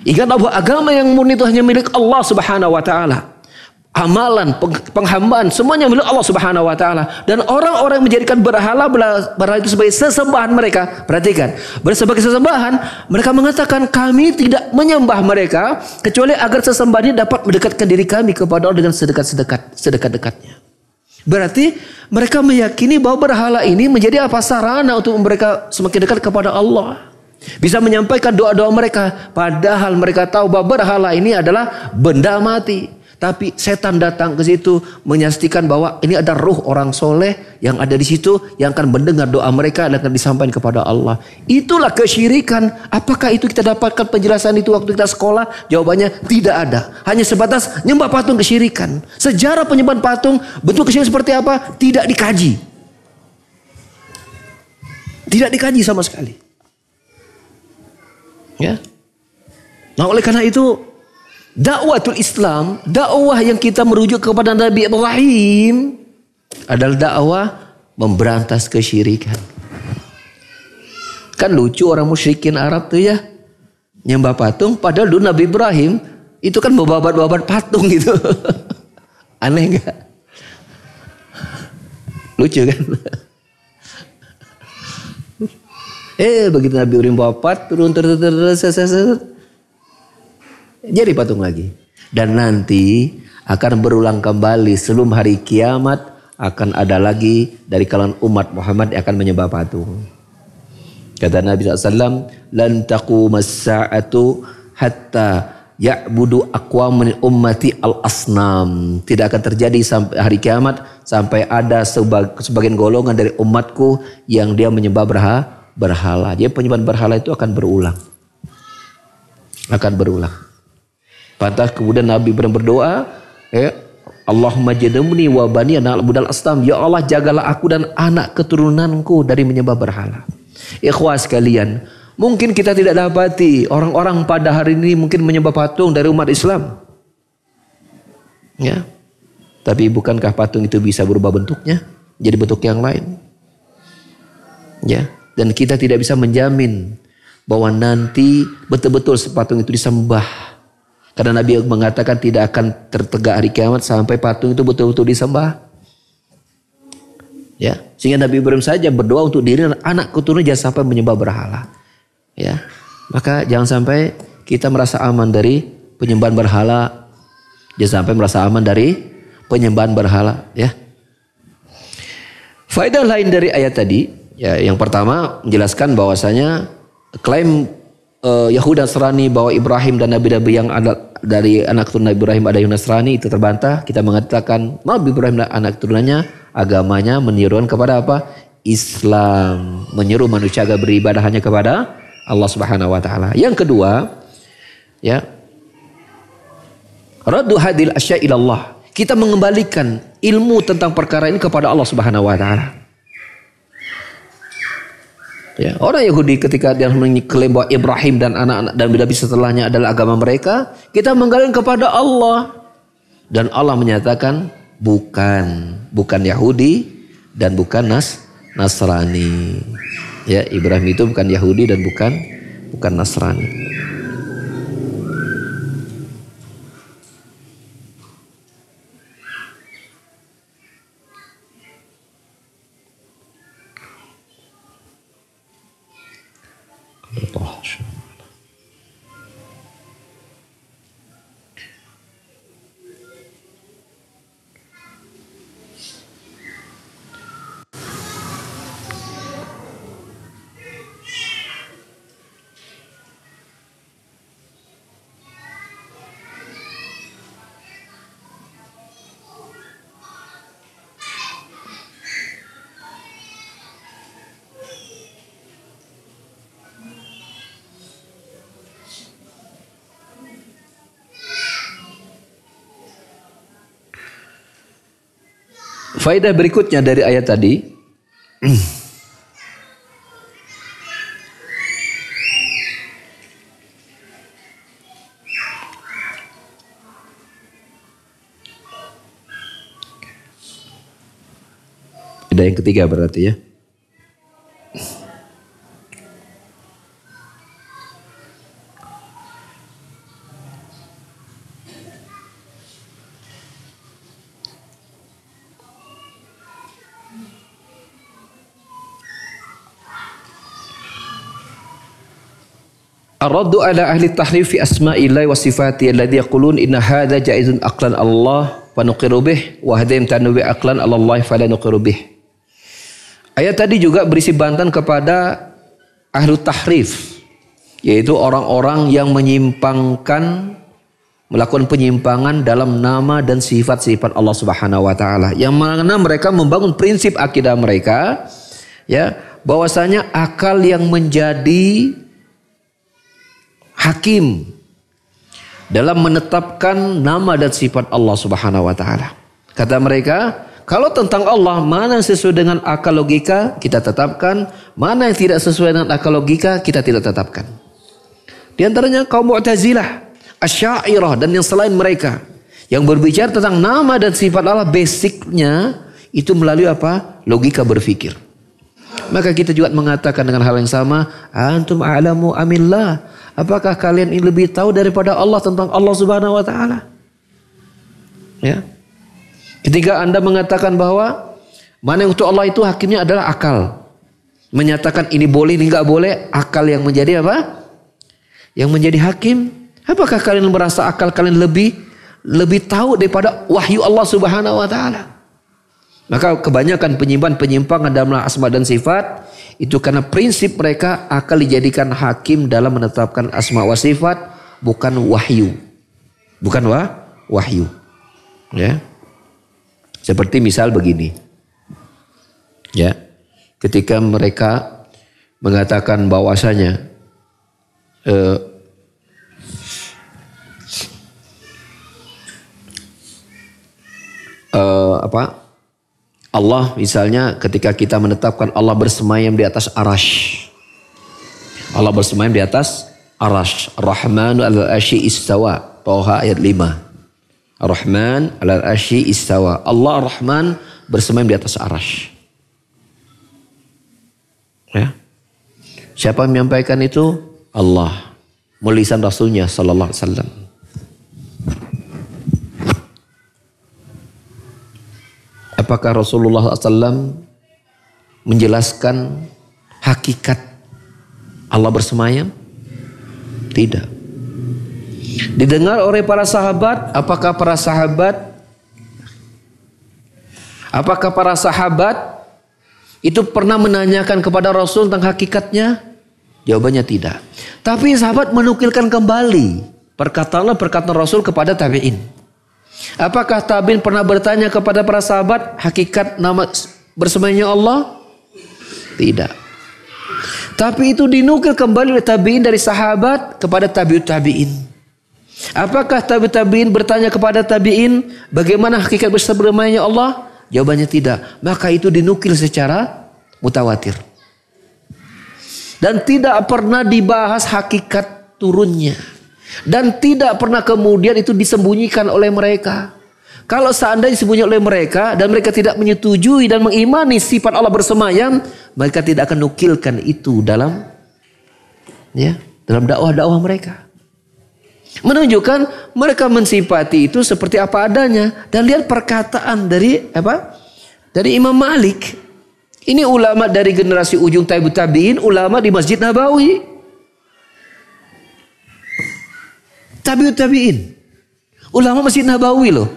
Ingat bahwa agama yang murni itu hanya milik Allah Subhanahu wa taala. Amalan, penghambaan, semuanya milik Allah Subhanahu wa taala. Dan orang-orang yang menjadikan berhala berhala itu sebagai sesembahan mereka. Perhatikan, sebagai sesembahan, mereka mengatakan kami tidak menyembah mereka kecuali agar sesembahannya dapat mendekatkan diri kami kepada Allah dengan sedekat-sedekat sedekat-dekatnya. -sedekat, sedekat sedekat dekatnya sedekat Berarti mereka meyakini bahwa berhala ini menjadi apa sarana untuk mereka semakin dekat kepada Allah. Bisa menyampaikan doa-doa mereka. Padahal mereka tahu bahwa berhala ini adalah benda mati. Tapi setan datang ke situ menyastikan bahwa ini ada ruh orang soleh yang ada di situ yang akan mendengar doa mereka dan akan disampaikan kepada Allah. Itulah kesyirikan. Apakah itu kita dapatkan penjelasan itu waktu kita sekolah? Jawabannya tidak ada. Hanya sebatas nyembah patung kesyirikan. Sejarah penyembahan patung bentuk kesyirikan seperti apa? Tidak dikaji. Tidak dikaji sama sekali. Ya. Nah oleh karena itu Dakwah Dakwatul Islam, dakwah yang kita merujuk kepada Nabi Ibrahim adalah dakwah memberantas kesyirikan. Kan lucu orang musyrikin Arab tuh ya. Nyembah patung padahal dulu Nabi Ibrahim itu kan membabat-babat patung gitu. *laughs* Aneh nggak? Lucu kan? *laughs* eh begitu Nabi Ibrahim wafat turun turun turun, turun, turun, turun jadi patung lagi. Dan nanti akan berulang kembali sebelum hari kiamat akan ada lagi dari kalangan umat Muhammad yang akan menyembah patung. Kata Nabi SAW, Lan masa itu hatta ya'budu aqwamin ummati al-asnam. Tidak akan terjadi sampai hari kiamat sampai ada sebagian golongan dari umatku yang dia menyembah berhala. Jadi penyembahan berhala itu akan berulang. Akan berulang. Patah kemudian Nabi pernah berdoa, ya, Allahumma jadamni wa bani anak budal astam. Ya Allah jagalah aku dan anak keturunanku dari menyembah berhala. Ikhwah sekalian, mungkin kita tidak dapati orang-orang pada hari ini mungkin menyembah patung dari umat Islam. Ya. Tapi bukankah patung itu bisa berubah bentuknya jadi bentuk yang lain? Ya. Dan kita tidak bisa menjamin bahwa nanti betul-betul sepatung itu disembah karena Nabi mengatakan tidak akan tertegak hari kiamat sampai patung itu betul-betul disembah. Ya, sehingga Nabi Ibrahim saja berdoa untuk diri dan anak keturunan jangan sampai menyembah berhala. Ya, maka jangan sampai kita merasa aman dari penyembahan berhala. Jangan sampai merasa aman dari penyembahan berhala. Ya. Faedah lain dari ayat tadi, ya, yang pertama menjelaskan bahwasanya klaim uh, eh, Yahudi Nasrani bahwa Ibrahim dan nabi-nabi yang ada dari anak turun Ibrahim ada Yunus Nasrani itu terbantah. Kita mengatakan Nabi Ibrahim dan anak turunannya agamanya meniruan kepada apa? Islam. Menyeru manusia agar beribadah hanya kepada Allah Subhanahu wa taala. Yang kedua, ya. Raddu hadil asya ilallah. Kita mengembalikan ilmu tentang perkara ini kepada Allah Subhanahu wa taala. Ya, orang Yahudi ketika dia mengklaim bahwa Ibrahim dan anak-anak dan nabi setelahnya adalah agama mereka, kita menggalang kepada Allah. Dan Allah menyatakan bukan, bukan Yahudi dan bukan Nas Nasrani. Ya, Ibrahim itu bukan Yahudi dan bukan bukan Nasrani. Faedah berikutnya dari ayat tadi. Ada yang ketiga berarti ya. Ar-raddu ala ahli tahrif fi asma'illahi wa sifati alladhi yaqulun inna hadha jaizun aqlan Allah wa nuqiru bih wa hadaim tanwi aqlan Allah la nuqiru bih. Ayat tadi juga berisi bantahan kepada ahli tahrif yaitu orang-orang yang menyimpangkan melakukan penyimpangan dalam nama dan sifat-sifat Allah Subhanahu wa taala yang mana mereka membangun prinsip akidah mereka ya bahwasanya akal yang menjadi hakim dalam menetapkan nama dan sifat Allah Subhanahu wa taala. Kata mereka, kalau tentang Allah mana yang sesuai dengan akal logika kita tetapkan, mana yang tidak sesuai dengan akal logika kita tidak tetapkan. Di antaranya kaum Mu'tazilah, Asy'ariyah dan yang selain mereka yang berbicara tentang nama dan sifat Allah basicnya itu melalui apa? logika berpikir. Maka kita juga mengatakan dengan hal yang sama, antum a'lamu amillah. Apakah kalian ini lebih tahu daripada Allah tentang Allah Subhanahu wa taala? Ya. Ketika Anda mengatakan bahwa mana yang untuk Allah itu hakimnya adalah akal. Menyatakan ini boleh, ini nggak boleh, akal yang menjadi apa? Yang menjadi hakim. Apakah kalian merasa akal kalian lebih lebih tahu daripada wahyu Allah Subhanahu wa taala? Maka kebanyakan penyimpan-penyimpangan dalam asma dan sifat itu karena prinsip mereka akan dijadikan hakim dalam menetapkan asma wa sifat bukan wahyu. Bukan wah wahyu. Ya. Seperti misal begini. Ya. Ketika mereka mengatakan bahwasanya eh, eh, apa Allah misalnya ketika kita menetapkan Allah bersemayam di atas arash. Allah bersemayam di atas arash. Rahman al ashi istawa. Toha ayat 5. Rahman al ashi istawa. Allah Rahman bersemayam di atas arash. Ya. Siapa menyampaikan itu? Allah. melisan Rasulnya Sallallahu Alaihi Wasallam. Apakah Rasulullah SAW menjelaskan hakikat Allah bersemayam? Tidak. Didengar oleh para sahabat, apakah para sahabat apakah para sahabat itu pernah menanyakan kepada Rasul tentang hakikatnya? Jawabannya tidak. Tapi sahabat menukilkan kembali perkataan perkataan Rasul kepada tabi'in. Apakah Tabin pernah bertanya kepada para sahabat hakikat nama bersemayanya Allah? Tidak. Tapi itu dinukil kembali oleh tabiin dari sahabat kepada tabiut tabiin. Apakah tabiut tabiin bertanya kepada tabiin bagaimana hakikat bersemayanya Allah? Jawabannya tidak. Maka itu dinukil secara mutawatir. Dan tidak pernah dibahas hakikat turunnya. Dan tidak pernah kemudian itu disembunyikan oleh mereka. Kalau seandainya disembunyikan oleh mereka dan mereka tidak menyetujui dan mengimani sifat Allah bersemayam, mereka tidak akan nukilkan itu dalam ya, dalam dakwah-dakwah mereka. Menunjukkan mereka mensifati itu seperti apa adanya dan lihat perkataan dari apa? Dari Imam Malik. Ini ulama dari generasi ujung tabi'in, ulama di Masjid Nabawi. tabiut tabiin. Ulama Masjid Nabawi loh.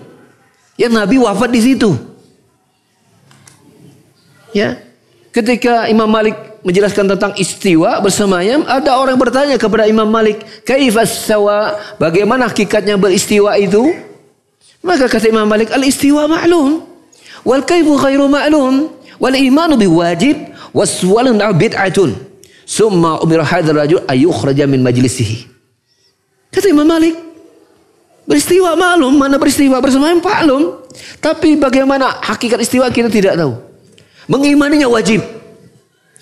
Yang Nabi wafat di situ. Ya. Ketika Imam Malik menjelaskan tentang istiwa bersemayam, ada orang bertanya kepada Imam Malik, "Kaifas sawa? Bagaimana hakikatnya beristiwa itu?" Maka kata Imam Malik, "Al-istiwa ma'lum, wal kaifu ghairu ma'lum, wal imanu wajib was bid'atun." Summa umir hadzal rajul ayukhraja min majlisihi. Kata Imam Malik, peristiwa malum, mana peristiwa bersemayam maklum. Tapi bagaimana hakikat istiwa kita tidak tahu. Mengimaninya wajib.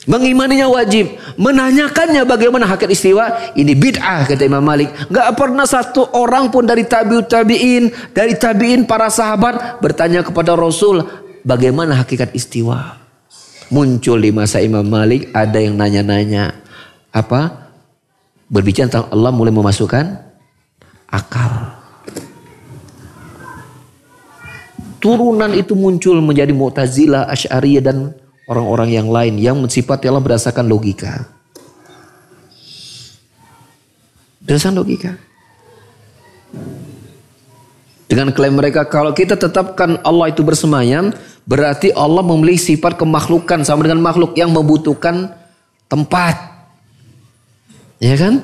Mengimaninya wajib. Menanyakannya bagaimana hakikat istiwa. Ini bid'ah kata Imam Malik. Gak pernah satu orang pun dari tabiut tabi'in. Dari tabi'in para sahabat bertanya kepada Rasul. Bagaimana hakikat istiwa. Muncul di masa Imam Malik ada yang nanya-nanya. Apa? Berbicara tentang Allah mulai memasukkan akal. Turunan itu muncul menjadi Mu'tazilah, Asy'ariyah dan orang-orang yang lain yang mensifati Allah berdasarkan logika. Berdasarkan logika. Dengan klaim mereka kalau kita tetapkan Allah itu bersemayam, berarti Allah memiliki sifat kemakhlukan sama dengan makhluk yang membutuhkan tempat. Ya kan?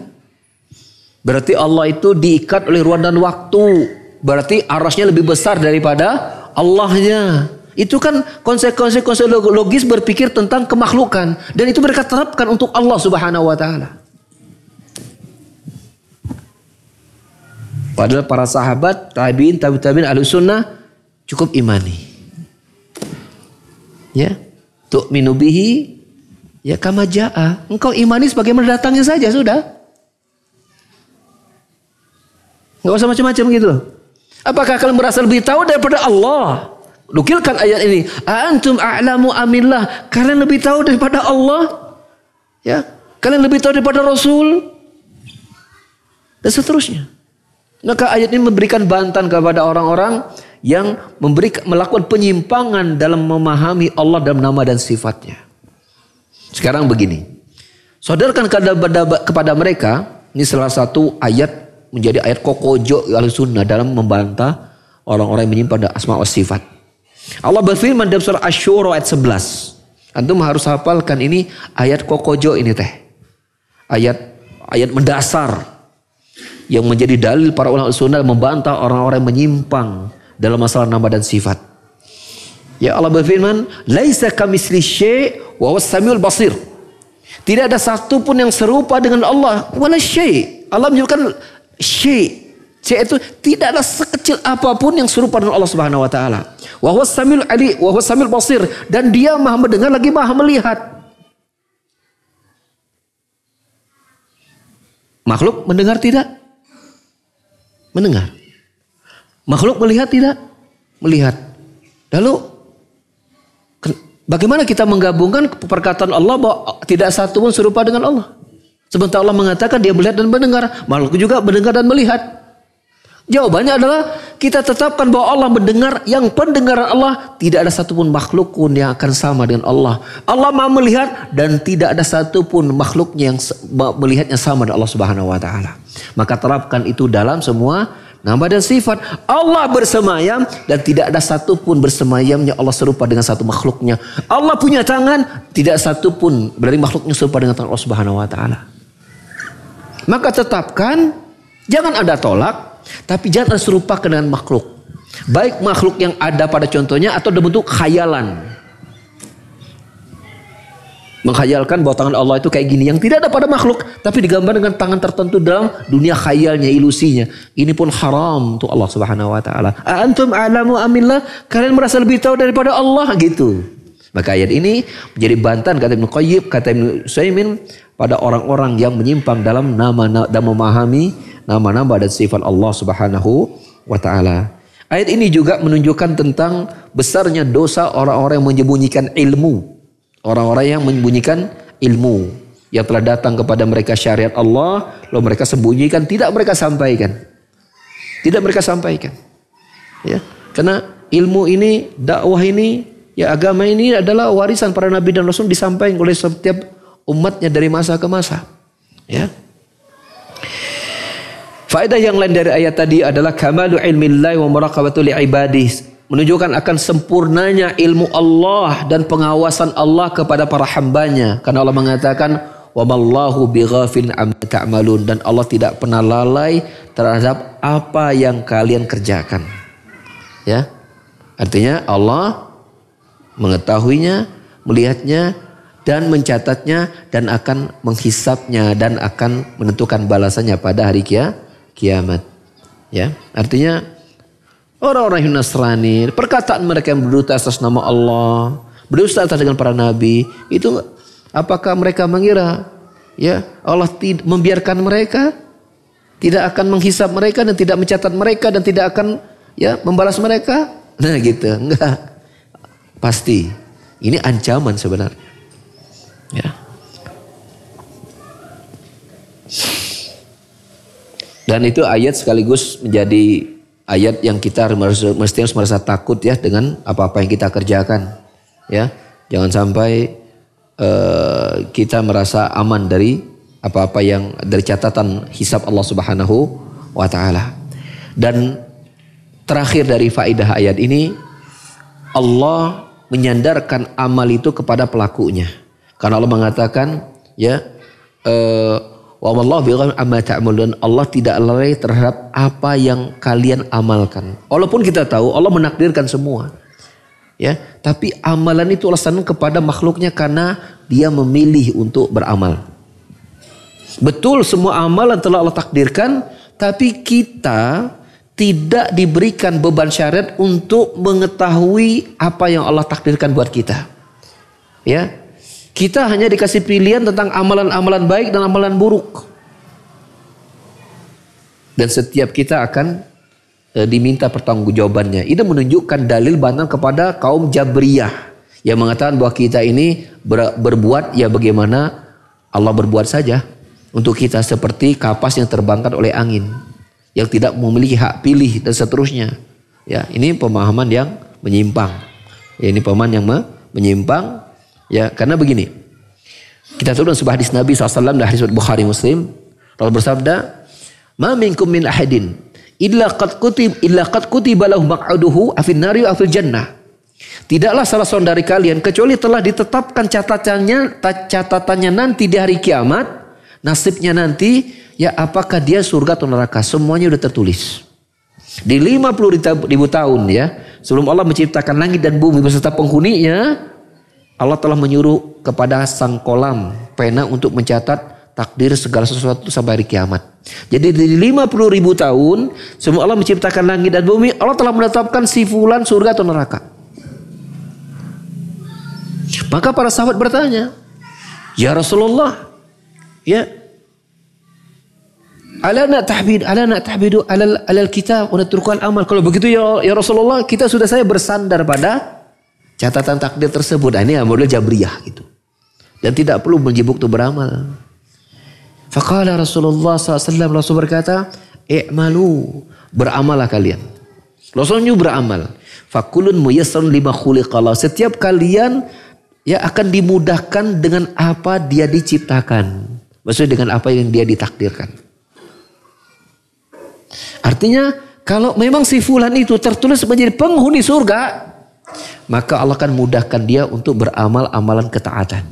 Berarti Allah itu diikat oleh ruang dan waktu. Berarti arasnya lebih besar daripada Allahnya. Itu kan konsekuensi-konsekuensi logis berpikir tentang kemakhlukan. Dan itu mereka terapkan untuk Allah subhanahu wa ta'ala. Padahal para sahabat, tabiin, tabi tabiin, ahli sunnah cukup imani. Ya. Tu'minu bihi Ya kama ja'a. Engkau imani sebagai datangnya saja sudah. Enggak usah macam-macam gitu loh. Apakah kalian merasa lebih tahu daripada Allah? Lukilkan ayat ini. Antum a'lamu amillah. Kalian lebih tahu daripada Allah? Ya. Kalian lebih tahu daripada Rasul? Dan seterusnya. Maka ayat ini memberikan bantahan kepada orang-orang yang memberi, melakukan penyimpangan dalam memahami Allah dalam nama dan sifatnya. Sekarang begini. Sadarkan kepada mereka, ini salah satu ayat menjadi ayat kokojo al sunnah dalam membantah orang-orang yang menyimpan asma wa sifat. Allah berfirman dalam surah Asyura ayat 11. Antum harus hafalkan ini ayat kokojo ini teh. Ayat ayat mendasar yang menjadi dalil para ulama sunnah membantah orang-orang yang menyimpang dalam masalah nama dan sifat. Ya Allah berfirman, "Laisa kamitsli syai' wa huwas samiul basir." Tidak ada satu pun yang serupa dengan Allah. Wala syai'. Allah menyebutkan syai'. Syai' itu tidak ada sekecil apapun yang serupa dengan Allah Subhanahu wa taala. Wa huwa samiul ali wa huwa samiul basir dan Dia Maha mendengar lagi Maha melihat. Makhluk mendengar tidak? Mendengar. Makhluk melihat tidak? Melihat. Lalu Bagaimana kita menggabungkan perkataan Allah bahwa tidak satu pun serupa dengan Allah? Sebentar Allah mengatakan dia melihat dan mendengar, makhluk juga mendengar dan melihat. Jawabannya adalah kita tetapkan bahwa Allah mendengar yang pendengaran Allah tidak ada satupun makhluk pun yang akan sama dengan Allah. Allah mau melihat dan tidak ada satupun makhluknya yang melihatnya sama dengan Allah Subhanahu wa taala. Maka terapkan itu dalam semua Nama dan sifat. Allah bersemayam dan tidak ada satupun bersemayamnya Allah serupa dengan satu makhluknya. Allah punya tangan, tidak satupun berarti makhluknya serupa dengan tangan Allah Subhanahu wa taala. Maka tetapkan jangan ada tolak, tapi jangan serupa dengan makhluk. Baik makhluk yang ada pada contohnya atau dalam bentuk khayalan menghayalkan bahwa tangan Allah itu kayak gini yang tidak ada pada makhluk tapi digambar dengan tangan tertentu dalam dunia khayalnya ilusinya ini pun haram untuk Allah Subhanahu wa taala antum alamu amillah kalian merasa lebih tahu daripada Allah gitu maka ayat ini menjadi bantahan kata Ibnu Qayyim kata Ibnu Saimin pada orang-orang yang menyimpang dalam nama dan memahami nama-nama dan sifat Allah Subhanahu wa taala ayat ini juga menunjukkan tentang besarnya dosa orang-orang yang menyembunyikan ilmu Orang-orang yang menyembunyikan ilmu yang telah datang kepada mereka syariat Allah, lalu mereka sembunyikan, tidak mereka sampaikan. Tidak mereka sampaikan. Ya, karena ilmu ini, dakwah ini, ya agama ini adalah warisan para nabi dan rasul disampaikan oleh setiap umatnya dari masa ke masa. Ya. Faedah yang lain dari ayat tadi adalah kamalu ilmillahi wa muraqabatu li menunjukkan akan sempurnanya ilmu Allah dan pengawasan Allah kepada para hambanya karena Allah mengatakan wamallahu bighafil amma ta'malun dan Allah tidak pernah lalai terhadap apa yang kalian kerjakan ya artinya Allah mengetahuinya melihatnya dan mencatatnya dan akan menghisapnya dan akan menentukan balasannya pada hari kia, kiamat ya artinya Orang-orang Yunus Nasrani, perkataan mereka yang berdusta atas nama Allah, berdusta atas dengan para nabi, itu apakah mereka mengira ya Allah tidak membiarkan mereka tidak akan menghisap mereka dan tidak mencatat mereka dan tidak akan ya membalas mereka? Nah gitu, *laughs* enggak. Pasti ini ancaman sebenarnya. Ya. Dan itu ayat sekaligus menjadi ayat yang kita harus, mesti harus merasa takut ya dengan apa-apa yang kita kerjakan. Ya, jangan sampai uh, kita merasa aman dari apa-apa yang dari catatan hisab Allah Subhanahu wa taala. Dan terakhir dari faidah ayat ini Allah menyandarkan amal itu kepada pelakunya. Karena Allah mengatakan ya eh, Wa wallahu amma ta'malun. Allah tidak lalai terhadap apa yang kalian amalkan. Walaupun kita tahu Allah menakdirkan semua. Ya, tapi amalan itu alasan kepada makhluknya karena dia memilih untuk beramal. Betul semua amalan telah Allah takdirkan, tapi kita tidak diberikan beban syariat untuk mengetahui apa yang Allah takdirkan buat kita. Ya, kita hanya dikasih pilihan tentang amalan-amalan baik dan amalan buruk. Dan setiap kita akan e, diminta pertanggungjawabannya. Itu menunjukkan dalil bantahan kepada kaum Jabriyah yang mengatakan bahwa kita ini ber, berbuat ya bagaimana Allah berbuat saja untuk kita seperti kapas yang terbangkan oleh angin yang tidak memiliki hak pilih dan seterusnya. Ya, ini pemahaman yang menyimpang. Ya, ini pemahaman yang menyimpang Ya, karena begini. Kita turun sebuah hadis Nabi SAW dari hadis Bukhari Muslim. Rasul bersabda, "Ma minkum min ahadin illa qad kutib illa qad kutiba lahu maq'aduhu afin nari afil jannah." Tidaklah salah seorang dari kalian kecuali telah ditetapkan catatannya catatannya nanti di hari kiamat, nasibnya nanti ya apakah dia surga atau neraka, semuanya sudah tertulis. Di 50 ribu tahun ya, sebelum Allah menciptakan langit dan bumi beserta penghuninya, Allah telah menyuruh kepada sang kolam pena untuk mencatat takdir segala sesuatu sampai hari kiamat. Jadi di 50 ribu tahun semua Allah menciptakan langit dan bumi Allah telah menetapkan sifulan surga atau neraka. Maka para sahabat bertanya, Ya Rasulullah, ya alana tahbid alana tahbidu alal alal kita wa amal. Kalau begitu ya, ya Rasulullah, kita sudah saya bersandar pada catatan takdir tersebut. Nah, ini model jabriyah gitu. Dan tidak perlu menjebuk tuh beramal. Fakala Rasulullah SAW Rasul berkata, I'malu, beramalah kalian. Rasulnya beramal. Fakulun muyassarun lima khuliqallah. Setiap kalian ya akan dimudahkan dengan apa dia diciptakan. Maksudnya dengan apa yang dia ditakdirkan. Artinya kalau memang si fulan itu tertulis menjadi penghuni surga, maka Allah akan mudahkan dia untuk beramal amalan ketaatan.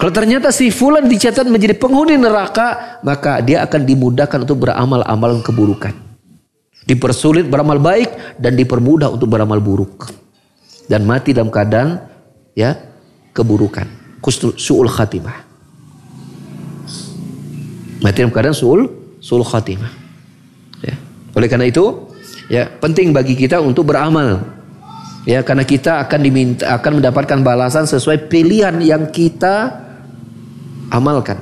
Kalau ternyata si Fulan dicatat menjadi penghuni neraka, maka dia akan dimudahkan untuk beramal amalan keburukan. Dipersulit beramal baik dan dipermudah untuk beramal buruk. Dan mati dalam keadaan ya keburukan, suul khatimah. Mati dalam keadaan suul suul khatimah. Ya. Oleh karena itu, ya penting bagi kita untuk beramal Ya, karena kita akan diminta akan mendapatkan balasan sesuai pilihan yang kita amalkan.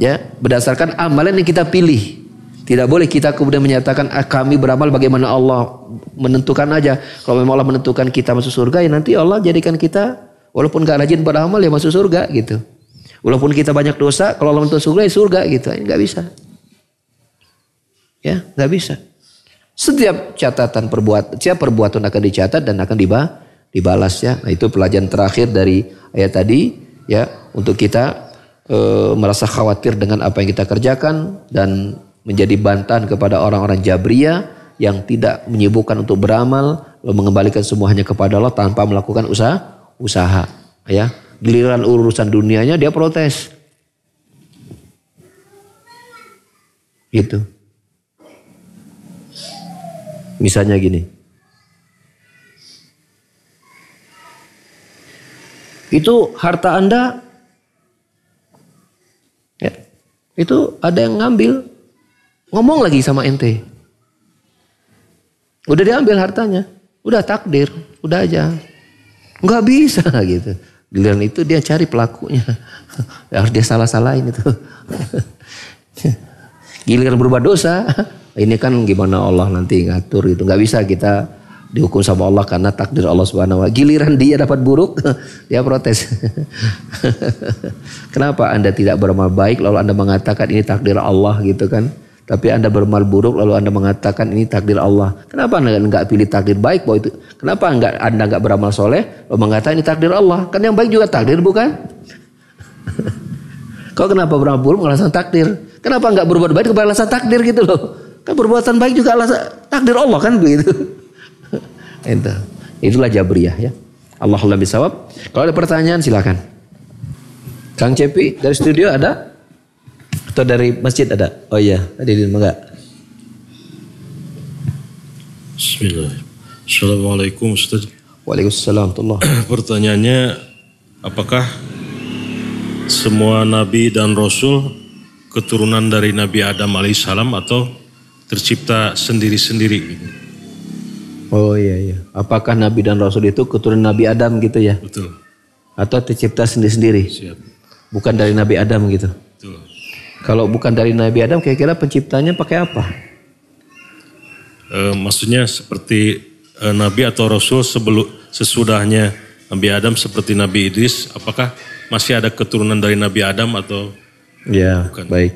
Ya, berdasarkan amalan yang kita pilih. Tidak boleh kita kemudian menyatakan ah, kami beramal bagaimana Allah menentukan aja. Kalau memang Allah menentukan kita masuk surga ya nanti Allah jadikan kita walaupun gak rajin beramal ya masuk surga gitu. Walaupun kita banyak dosa, kalau Allah menentukan surga ya surga gitu. Enggak bisa. Ya, enggak bisa. Setiap catatan perbuatan, setiap perbuatan akan dicatat dan akan dibalas ya. Nah, itu pelajaran terakhir dari ayat tadi ya untuk kita e, merasa khawatir dengan apa yang kita kerjakan dan menjadi bantahan kepada orang-orang Jabria yang tidak menyibukkan untuk beramal mengembalikan semuanya kepada Allah tanpa melakukan usaha usaha ya giliran urusan dunianya dia protes gitu Misalnya gini. Itu harta Anda ya, itu ada yang ngambil ngomong lagi sama ente. Udah diambil hartanya, udah takdir, udah aja. Nggak bisa *laughs* gitu. Giliran itu dia cari pelakunya. *laughs* Harus dia salah-salahin itu. *laughs* Giliran berubah dosa, ini kan gimana Allah nanti ngatur itu, Nggak bisa kita dihukum sama Allah karena takdir Allah Subhanahu wa Giliran dia dapat buruk, *laughs* dia protes. *laughs* Kenapa Anda tidak beramal baik lalu Anda mengatakan ini takdir Allah gitu kan? Tapi Anda beramal buruk lalu Anda mengatakan ini takdir Allah. Kenapa Anda nggak pilih takdir baik bahwa itu? Kenapa nggak Anda nggak beramal soleh lalu mengatakan ini takdir Allah? Kan yang baik juga takdir bukan? Kau *laughs* kenapa beramal buruk alasan takdir? Kenapa nggak berbuat baik kepada takdir gitu loh? Kan perbuatan baik juga Allah takdir Allah kan begitu. *laughs* Itu. Itulah Jabriyah ya. Allah lebih bisawab. Kalau ada pertanyaan silakan. Kang Cepi dari studio ada? Atau dari masjid ada? Oh iya, tadi di enggak? Bismillah. Assalamualaikum Ustaz. Waalaikumsalam. *clears throat* Pertanyaannya, apakah semua nabi dan rasul keturunan dari Nabi Adam alaihissalam atau tercipta sendiri-sendiri. Oh iya iya. Apakah Nabi dan Rasul itu keturunan Nabi Adam gitu ya? Betul. Atau tercipta sendiri-sendiri? Siap. Bukan dari Nabi Adam gitu. Betul. Kalau bukan dari Nabi Adam kira-kira penciptanya pakai apa? E, maksudnya seperti e, Nabi atau Rasul sebelum sesudahnya Nabi Adam seperti Nabi Idris, apakah masih ada keturunan dari Nabi Adam atau ya, bukan? baik.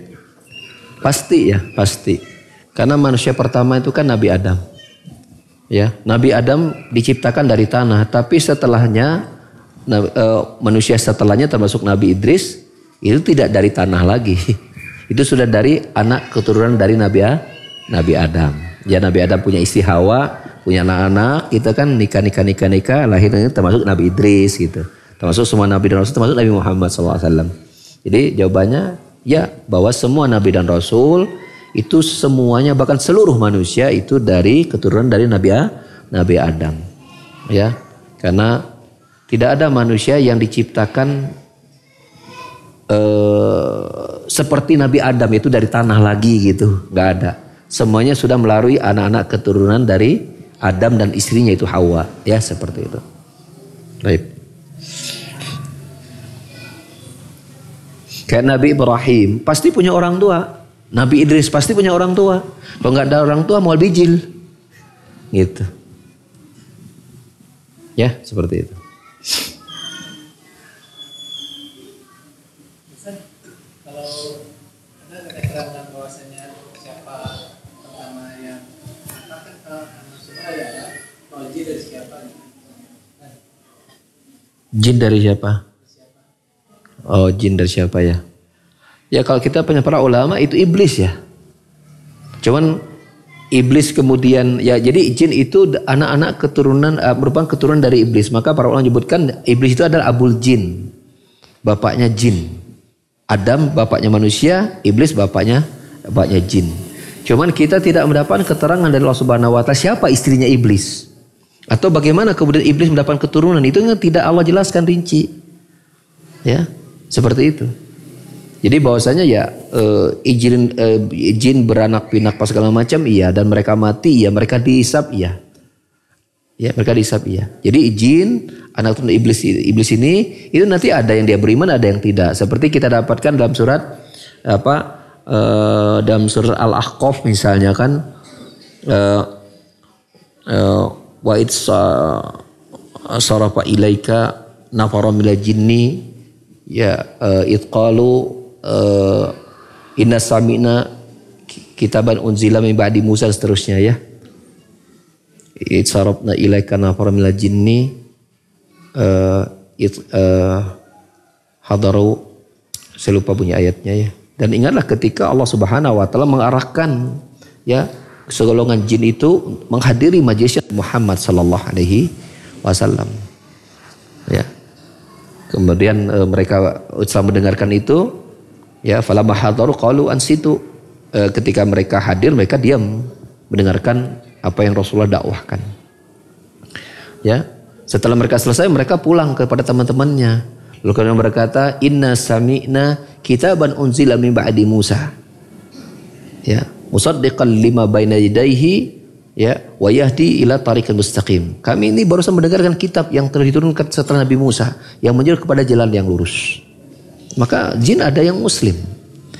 Pasti ya, pasti. Karena manusia pertama itu kan Nabi Adam. Ya, Nabi Adam diciptakan dari tanah, tapi setelahnya e, manusia setelahnya termasuk Nabi Idris itu tidak dari tanah lagi. *laughs* Itu sudah dari anak keturunan dari Nabi Nabi Adam. Ya Nabi Adam punya istri Hawa, punya anak-anak, Kita kan nikah nikah nikah nikah lahirnya termasuk Nabi Idris gitu. Termasuk semua Nabi dan Rasul, termasuk Nabi Muhammad SAW. Jadi jawabannya ya bahwa semua Nabi dan Rasul itu semuanya bahkan seluruh manusia itu dari keturunan dari Nabi Nabi Adam. Ya. Karena tidak ada manusia yang diciptakan eh, seperti Nabi Adam itu dari tanah lagi gitu, nggak ada. Semuanya sudah melalui anak-anak keturunan dari Adam dan istrinya itu Hawa, ya seperti itu. Baik. Kayak Nabi Ibrahim pasti punya orang tua, Nabi Idris pasti punya orang tua. Kalau nggak ada orang tua mau bijil. Gitu. Ya, seperti itu. Ya, jin dari siapa? Oh, jin dari siapa ya? Ya kalau kita punya para ulama itu iblis ya. Cuman iblis kemudian ya jadi jin itu anak-anak keturunan uh, merupakan keturunan dari iblis. Maka para ulama menyebutkan iblis itu adalah abul jin. Bapaknya jin. Adam bapaknya manusia, iblis bapaknya bapaknya jin. Cuman kita tidak mendapatkan keterangan dari Allah Subhanahu wa taala siapa istrinya iblis. Atau bagaimana kemudian iblis mendapatkan keturunan itu yang tidak Allah jelaskan rinci. Ya, seperti itu. Jadi bahwasanya ya uh, izin uh, izin beranak pinak pas segala macam iya dan mereka mati iya mereka dihisap iya. Ya, mereka dihisap iya. Jadi izin anak turun iblis iblis ini itu nanti ada yang dia beriman ada yang tidak. Seperti kita dapatkan dalam surat apa uh, dalam surat Al-Ahqaf misalnya kan wa sarafa ilaika nafaron jinni ya uh, itqalu uh, inna samina kitaban unzila min ba'di Musa dan seterusnya ya. Itsarabna ilaika nafar minal jinni uh, eh, it, uh, eh, hadaru saya lupa punya ayatnya ya. Dan ingatlah ketika Allah Subhanahu wa taala mengarahkan ya segolongan jin itu menghadiri majelis Muhammad sallallahu alaihi wasallam. Ya. Kemudian e, mereka setelah mendengarkan itu Ya, fala mahadaru qalu ansitu. E, ketika mereka hadir mereka diam mendengarkan apa yang Rasulullah dakwahkan. Ya, setelah mereka selesai mereka pulang kepada teman-temannya. Lalu kemudian berkata, "Inna sami'na kitaban unzila min ba'di Musa." Ya, musaddiqan lima baina yadayhi ya wa yahdi ila tarikan mustaqim. Kami ini barusan mendengarkan kitab yang telah diturunkan setelah Nabi Musa yang menyuruh kepada jalan yang lurus. Maka jin ada yang muslim.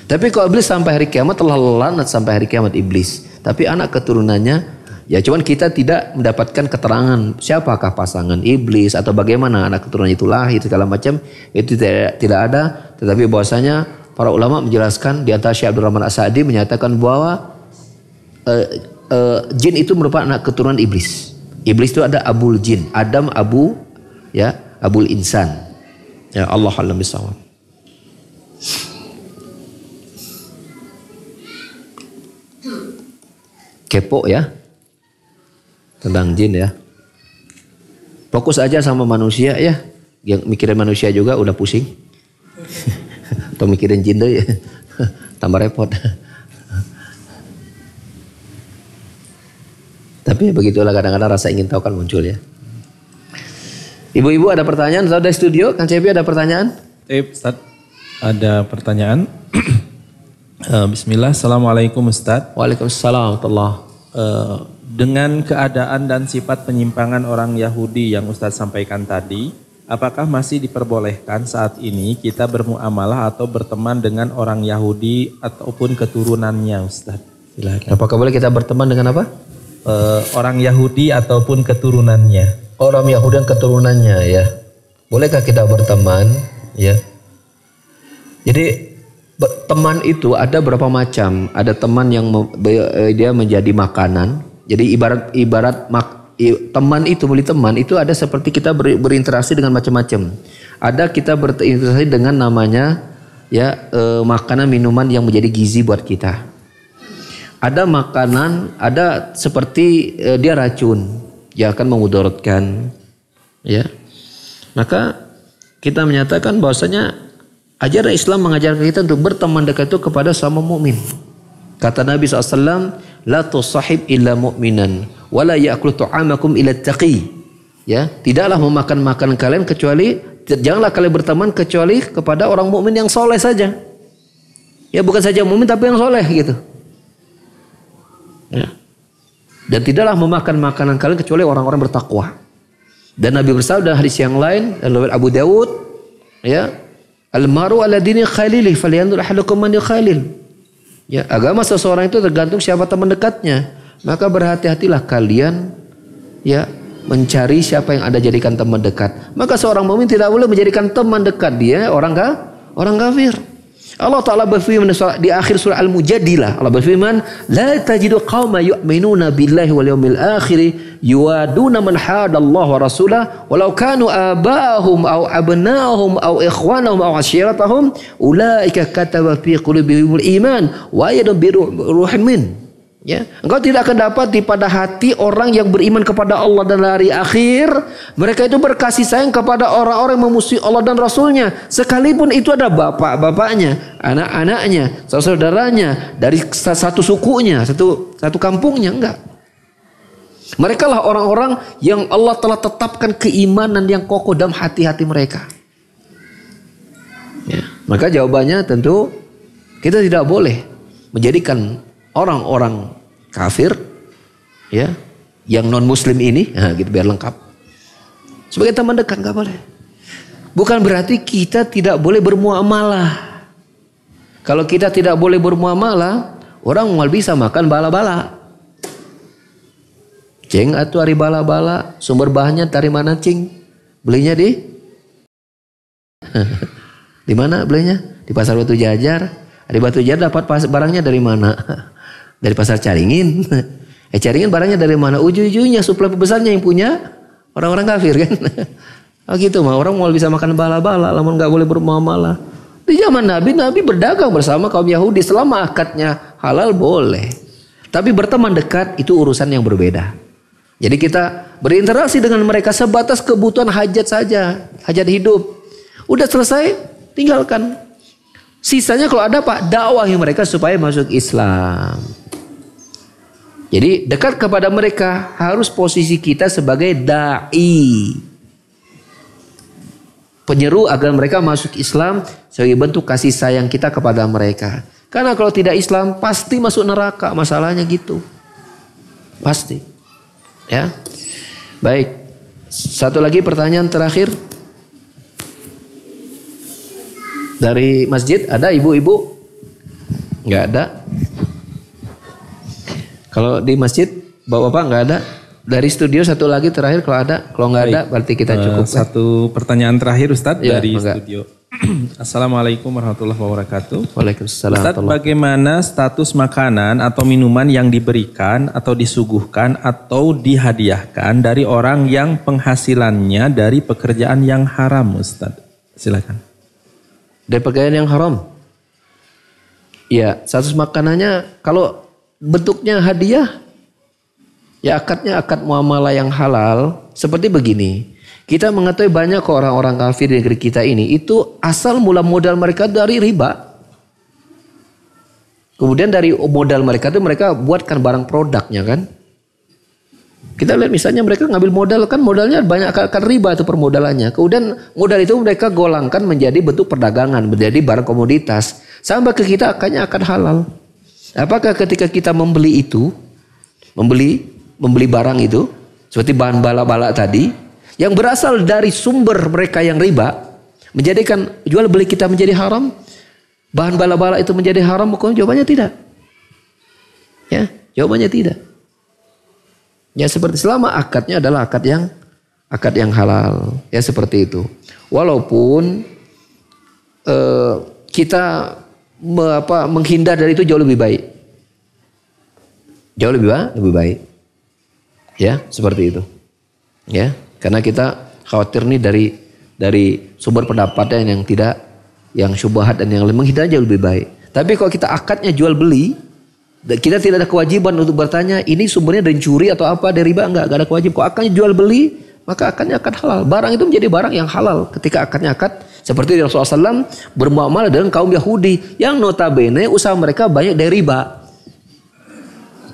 Tapi kalau iblis sampai hari kiamat telah lanat sampai hari kiamat iblis. Tapi anak keturunannya ya cuman kita tidak mendapatkan keterangan siapakah pasangan iblis atau bagaimana anak keturunan itu lahir segala macam itu tidak tidak ada tetapi bahwasanya para ulama menjelaskan di atas Syekh Rahman Asadi menyatakan bahwa uh, uh, jin itu merupakan anak keturunan iblis. Iblis itu ada abul jin, Adam abu ya abul insan. Ya Allah alam bisawab. kepo ya tentang jin ya. Fokus aja sama manusia ya. Yang mikirin manusia juga udah pusing. *laughs* Atau mikirin jin deh ya. *laughs* Tambah repot. *laughs* Tapi begitulah kadang-kadang rasa ingin tahu kan muncul ya. Ibu-ibu ada pertanyaan? Sudah dari studio, kan CP ada pertanyaan? ada pertanyaan. *clears throat* Eh, bismillah, Assalamualaikum Ustaz. Waalaikumsalam Allah. Uh, eh, dengan keadaan dan sifat penyimpangan orang Yahudi yang Ustaz sampaikan tadi, apakah masih diperbolehkan saat ini kita bermuamalah atau berteman dengan orang Yahudi ataupun keturunannya Ustaz? Silahkan. Apakah boleh kita berteman dengan apa? Eh, orang Yahudi ataupun keturunannya. Orang Yahudi dan keturunannya ya. Bolehkah kita berteman ya? Jadi teman itu ada berapa macam. Ada teman yang eh, dia menjadi makanan. Jadi ibarat ibarat mak, teman itu beli teman itu ada seperti kita ber, berinteraksi dengan macam-macam. Ada kita berinteraksi dengan namanya ya e, makanan minuman yang menjadi gizi buat kita. Ada makanan, ada seperti e, dia racun, dia akan mengudorotkan ya. Maka kita menyatakan bahwasanya Ajaran Islam mengajarkan kita untuk berteman dekat itu kepada sama mukmin. Kata Nabi SAW, La tusahib illa mu'minan, wa la ya'kul tu'amakum illa taqi. Ya, tidaklah memakan makanan kalian kecuali janganlah kalian berteman kecuali kepada orang mukmin yang soleh saja. Ya bukan saja mukmin tapi yang soleh gitu. Ya. Dan tidaklah memakan makanan kalian kecuali orang-orang bertakwa. Dan Nabi bersabda hadis yang lain, Abu Dawud, ya, Almaru ala dini khalilih falyandur ahlukum man yukhalil. Ya, agama seseorang itu tergantung siapa teman dekatnya. Maka berhati-hatilah kalian ya mencari siapa yang Anda jadikan teman dekat. Maka seorang mukmin tidak boleh menjadikan teman dekat dia orang ka, orang kafir. Allah Ta'ala berfirman di akhir surah Al-Mujadilah. Allah berfirman, La tajidu qawma yu'minuna billahi wal yawmil akhiri yuaduna man hadallahu wa rasulah walau kanu abahum au abnahum au ikhwanahum au asyiratahum ulaika kataba fi qulubihimul iman wa yadun biruhmin. Biru, biru, Ya, engkau tidak akan dapat di pada hati orang yang beriman kepada Allah dan hari akhir. Mereka itu berkasih sayang kepada orang-orang yang memusuhi Allah dan Rasulnya. Sekalipun itu ada bapak-bapaknya, anak-anaknya, saudaranya, dari satu sukunya, satu satu kampungnya, enggak. Mereka lah orang-orang yang Allah telah tetapkan keimanan yang kokoh dalam hati-hati mereka. Ya. Maka jawabannya tentu kita tidak boleh menjadikan orang-orang kafir ya yang non muslim ini nah, gitu biar lengkap sebagai teman dekat nggak boleh bukan berarti kita tidak boleh bermuamalah kalau kita tidak boleh bermuamalah orang mal bisa makan bala-bala ceng atau hari bala-bala sumber bahannya dari mana cing belinya di *laughs* di mana belinya di pasar batu jajar di batu jajar dapat barangnya dari mana *laughs* Dari pasar Caringin. Eh Caringin barangnya dari mana? Ujung-ujungnya suplai besarnya yang punya orang-orang kafir kan. *laughs* Oh gitu mah orang mau bisa makan bala-bala, namun nggak boleh bermuamalah. Di zaman Nabi, Nabi berdagang bersama kaum Yahudi selama akadnya halal boleh. Tapi berteman dekat itu urusan yang berbeda. Jadi kita berinteraksi dengan mereka sebatas kebutuhan hajat saja, hajat hidup. Udah selesai, tinggalkan. Sisanya kalau ada Pak, dakwahi mereka supaya masuk Islam. Jadi dekat kepada mereka harus posisi kita sebagai dai. Penyeru agar mereka masuk Islam sebagai bentuk kasih sayang kita kepada mereka. Karena kalau tidak Islam pasti masuk neraka, masalahnya gitu. Pasti. Ya. Baik. Satu lagi pertanyaan terakhir. Dari masjid ada ibu-ibu? Enggak ada. Kalau di masjid bapak-bapak nggak ada. Dari studio satu lagi terakhir kalau ada, kalau nggak ada berarti kita eh, cukup. Uh, satu pertanyaan terakhir Ustadz ya, dari enggak. studio. *clears throat* Assalamualaikum warahmatullahi wabarakatuh. Waalaikumsalam. Ustadz bagaimana status makanan atau minuman yang diberikan atau disuguhkan atau dihadiahkan dari orang yang penghasilannya dari pekerjaan yang haram Ustadz? Silakan. Dari pekerjaan yang haram? Ya, status makanannya kalau bentuknya hadiah ya akadnya akad muamalah yang halal seperti begini kita mengetahui banyak orang-orang kafir di negeri kita ini itu asal mula modal mereka dari riba kemudian dari modal mereka itu mereka buatkan barang produknya kan kita lihat misalnya mereka ngambil modal kan modalnya banyak akan riba itu permodalannya. Kemudian modal itu mereka golangkan menjadi bentuk perdagangan, menjadi barang komoditas. Sampai ke kita akannya akan halal. Apakah ketika kita membeli itu, membeli membeli barang itu, seperti bahan bala-bala tadi, yang berasal dari sumber mereka yang riba, menjadikan jual beli kita menjadi haram, bahan bala-bala itu menjadi haram, maka jawabannya tidak. Ya, jawabannya tidak. Ya seperti selama akadnya adalah akad yang akad yang halal, ya seperti itu. Walaupun eh, kita me, apa, menghindar dari itu jauh lebih baik. Jauh lebih baik, lebih baik. Ya, seperti itu. Ya, karena kita khawatir nih dari dari sumber pendapatan yang tidak yang syubhat dan yang menghindar jauh lebih baik. Tapi kalau kita akadnya jual beli, kita tidak ada kewajiban untuk bertanya ini sumbernya dari curi atau apa dari riba enggak, enggak ada kewajiban. Kalau akadnya jual beli, maka akadnya akad halal. Barang itu menjadi barang yang halal ketika akadnya akad seperti Rasulullah SAW bermuamalah dengan kaum Yahudi yang notabene usaha mereka banyak dari riba.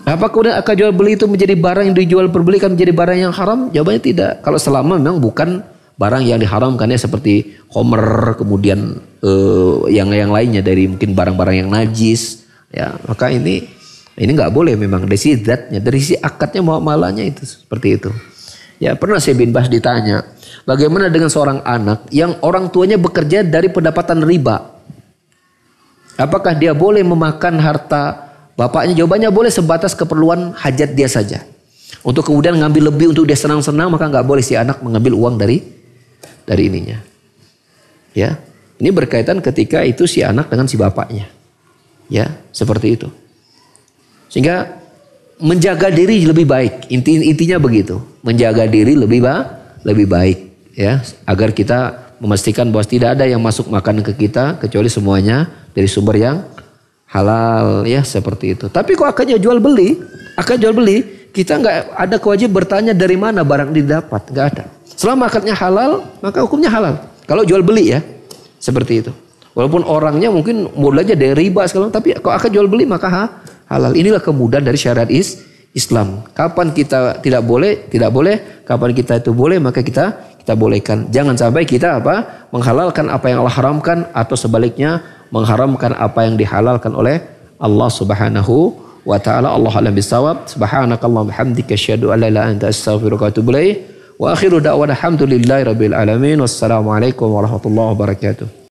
Apa kemudian akan jual beli itu menjadi barang yang dijual perbelikan menjadi barang yang haram? Jawabannya tidak. Kalau selama memang bukan barang yang diharamkan ya seperti homer kemudian eh, yang yang lainnya dari mungkin barang-barang yang najis ya maka ini ini nggak boleh memang dari si zatnya dari si akadnya malanya itu seperti itu ya pernah saya bin Bas ditanya Bagaimana dengan seorang anak yang orang tuanya bekerja dari pendapatan riba? Apakah dia boleh memakan harta bapaknya? Jawabannya boleh sebatas keperluan hajat dia saja. Untuk kemudian ngambil lebih untuk dia senang-senang maka nggak boleh si anak mengambil uang dari dari ininya. Ya, ini berkaitan ketika itu si anak dengan si bapaknya. Ya, seperti itu. Sehingga menjaga diri lebih baik. Inti intinya begitu. Menjaga diri lebih ba lebih baik ya agar kita memastikan bahwa tidak ada yang masuk makan ke kita kecuali semuanya dari sumber yang halal ya seperti itu. Tapi kok akhirnya jual beli, akan jual beli kita nggak ada kewajiban bertanya dari mana barang didapat nggak ada. Selama akadnya halal maka hukumnya halal. Kalau jual beli ya seperti itu. Walaupun orangnya mungkin modalnya dari riba sekarang tapi kok akan jual beli maka ha, halal. Inilah kemudahan dari syariat is, Islam. Kapan kita tidak boleh, tidak boleh, kapan kita itu boleh maka kita kita bolehkan. Jangan sampai kita apa menghalalkan apa yang Allah haramkan atau sebaliknya mengharamkan apa yang dihalalkan oleh Allah Subhanahu wa taala. Allah alam bisawab. Subhanakallah hamdika asyhadu an la ilaha anta astaghfiruka wa atubu ilaik. Wa akhiru da'wana alhamdulillahi rabbil alamin. Wassalamualaikum warahmatullahi wabarakatuh.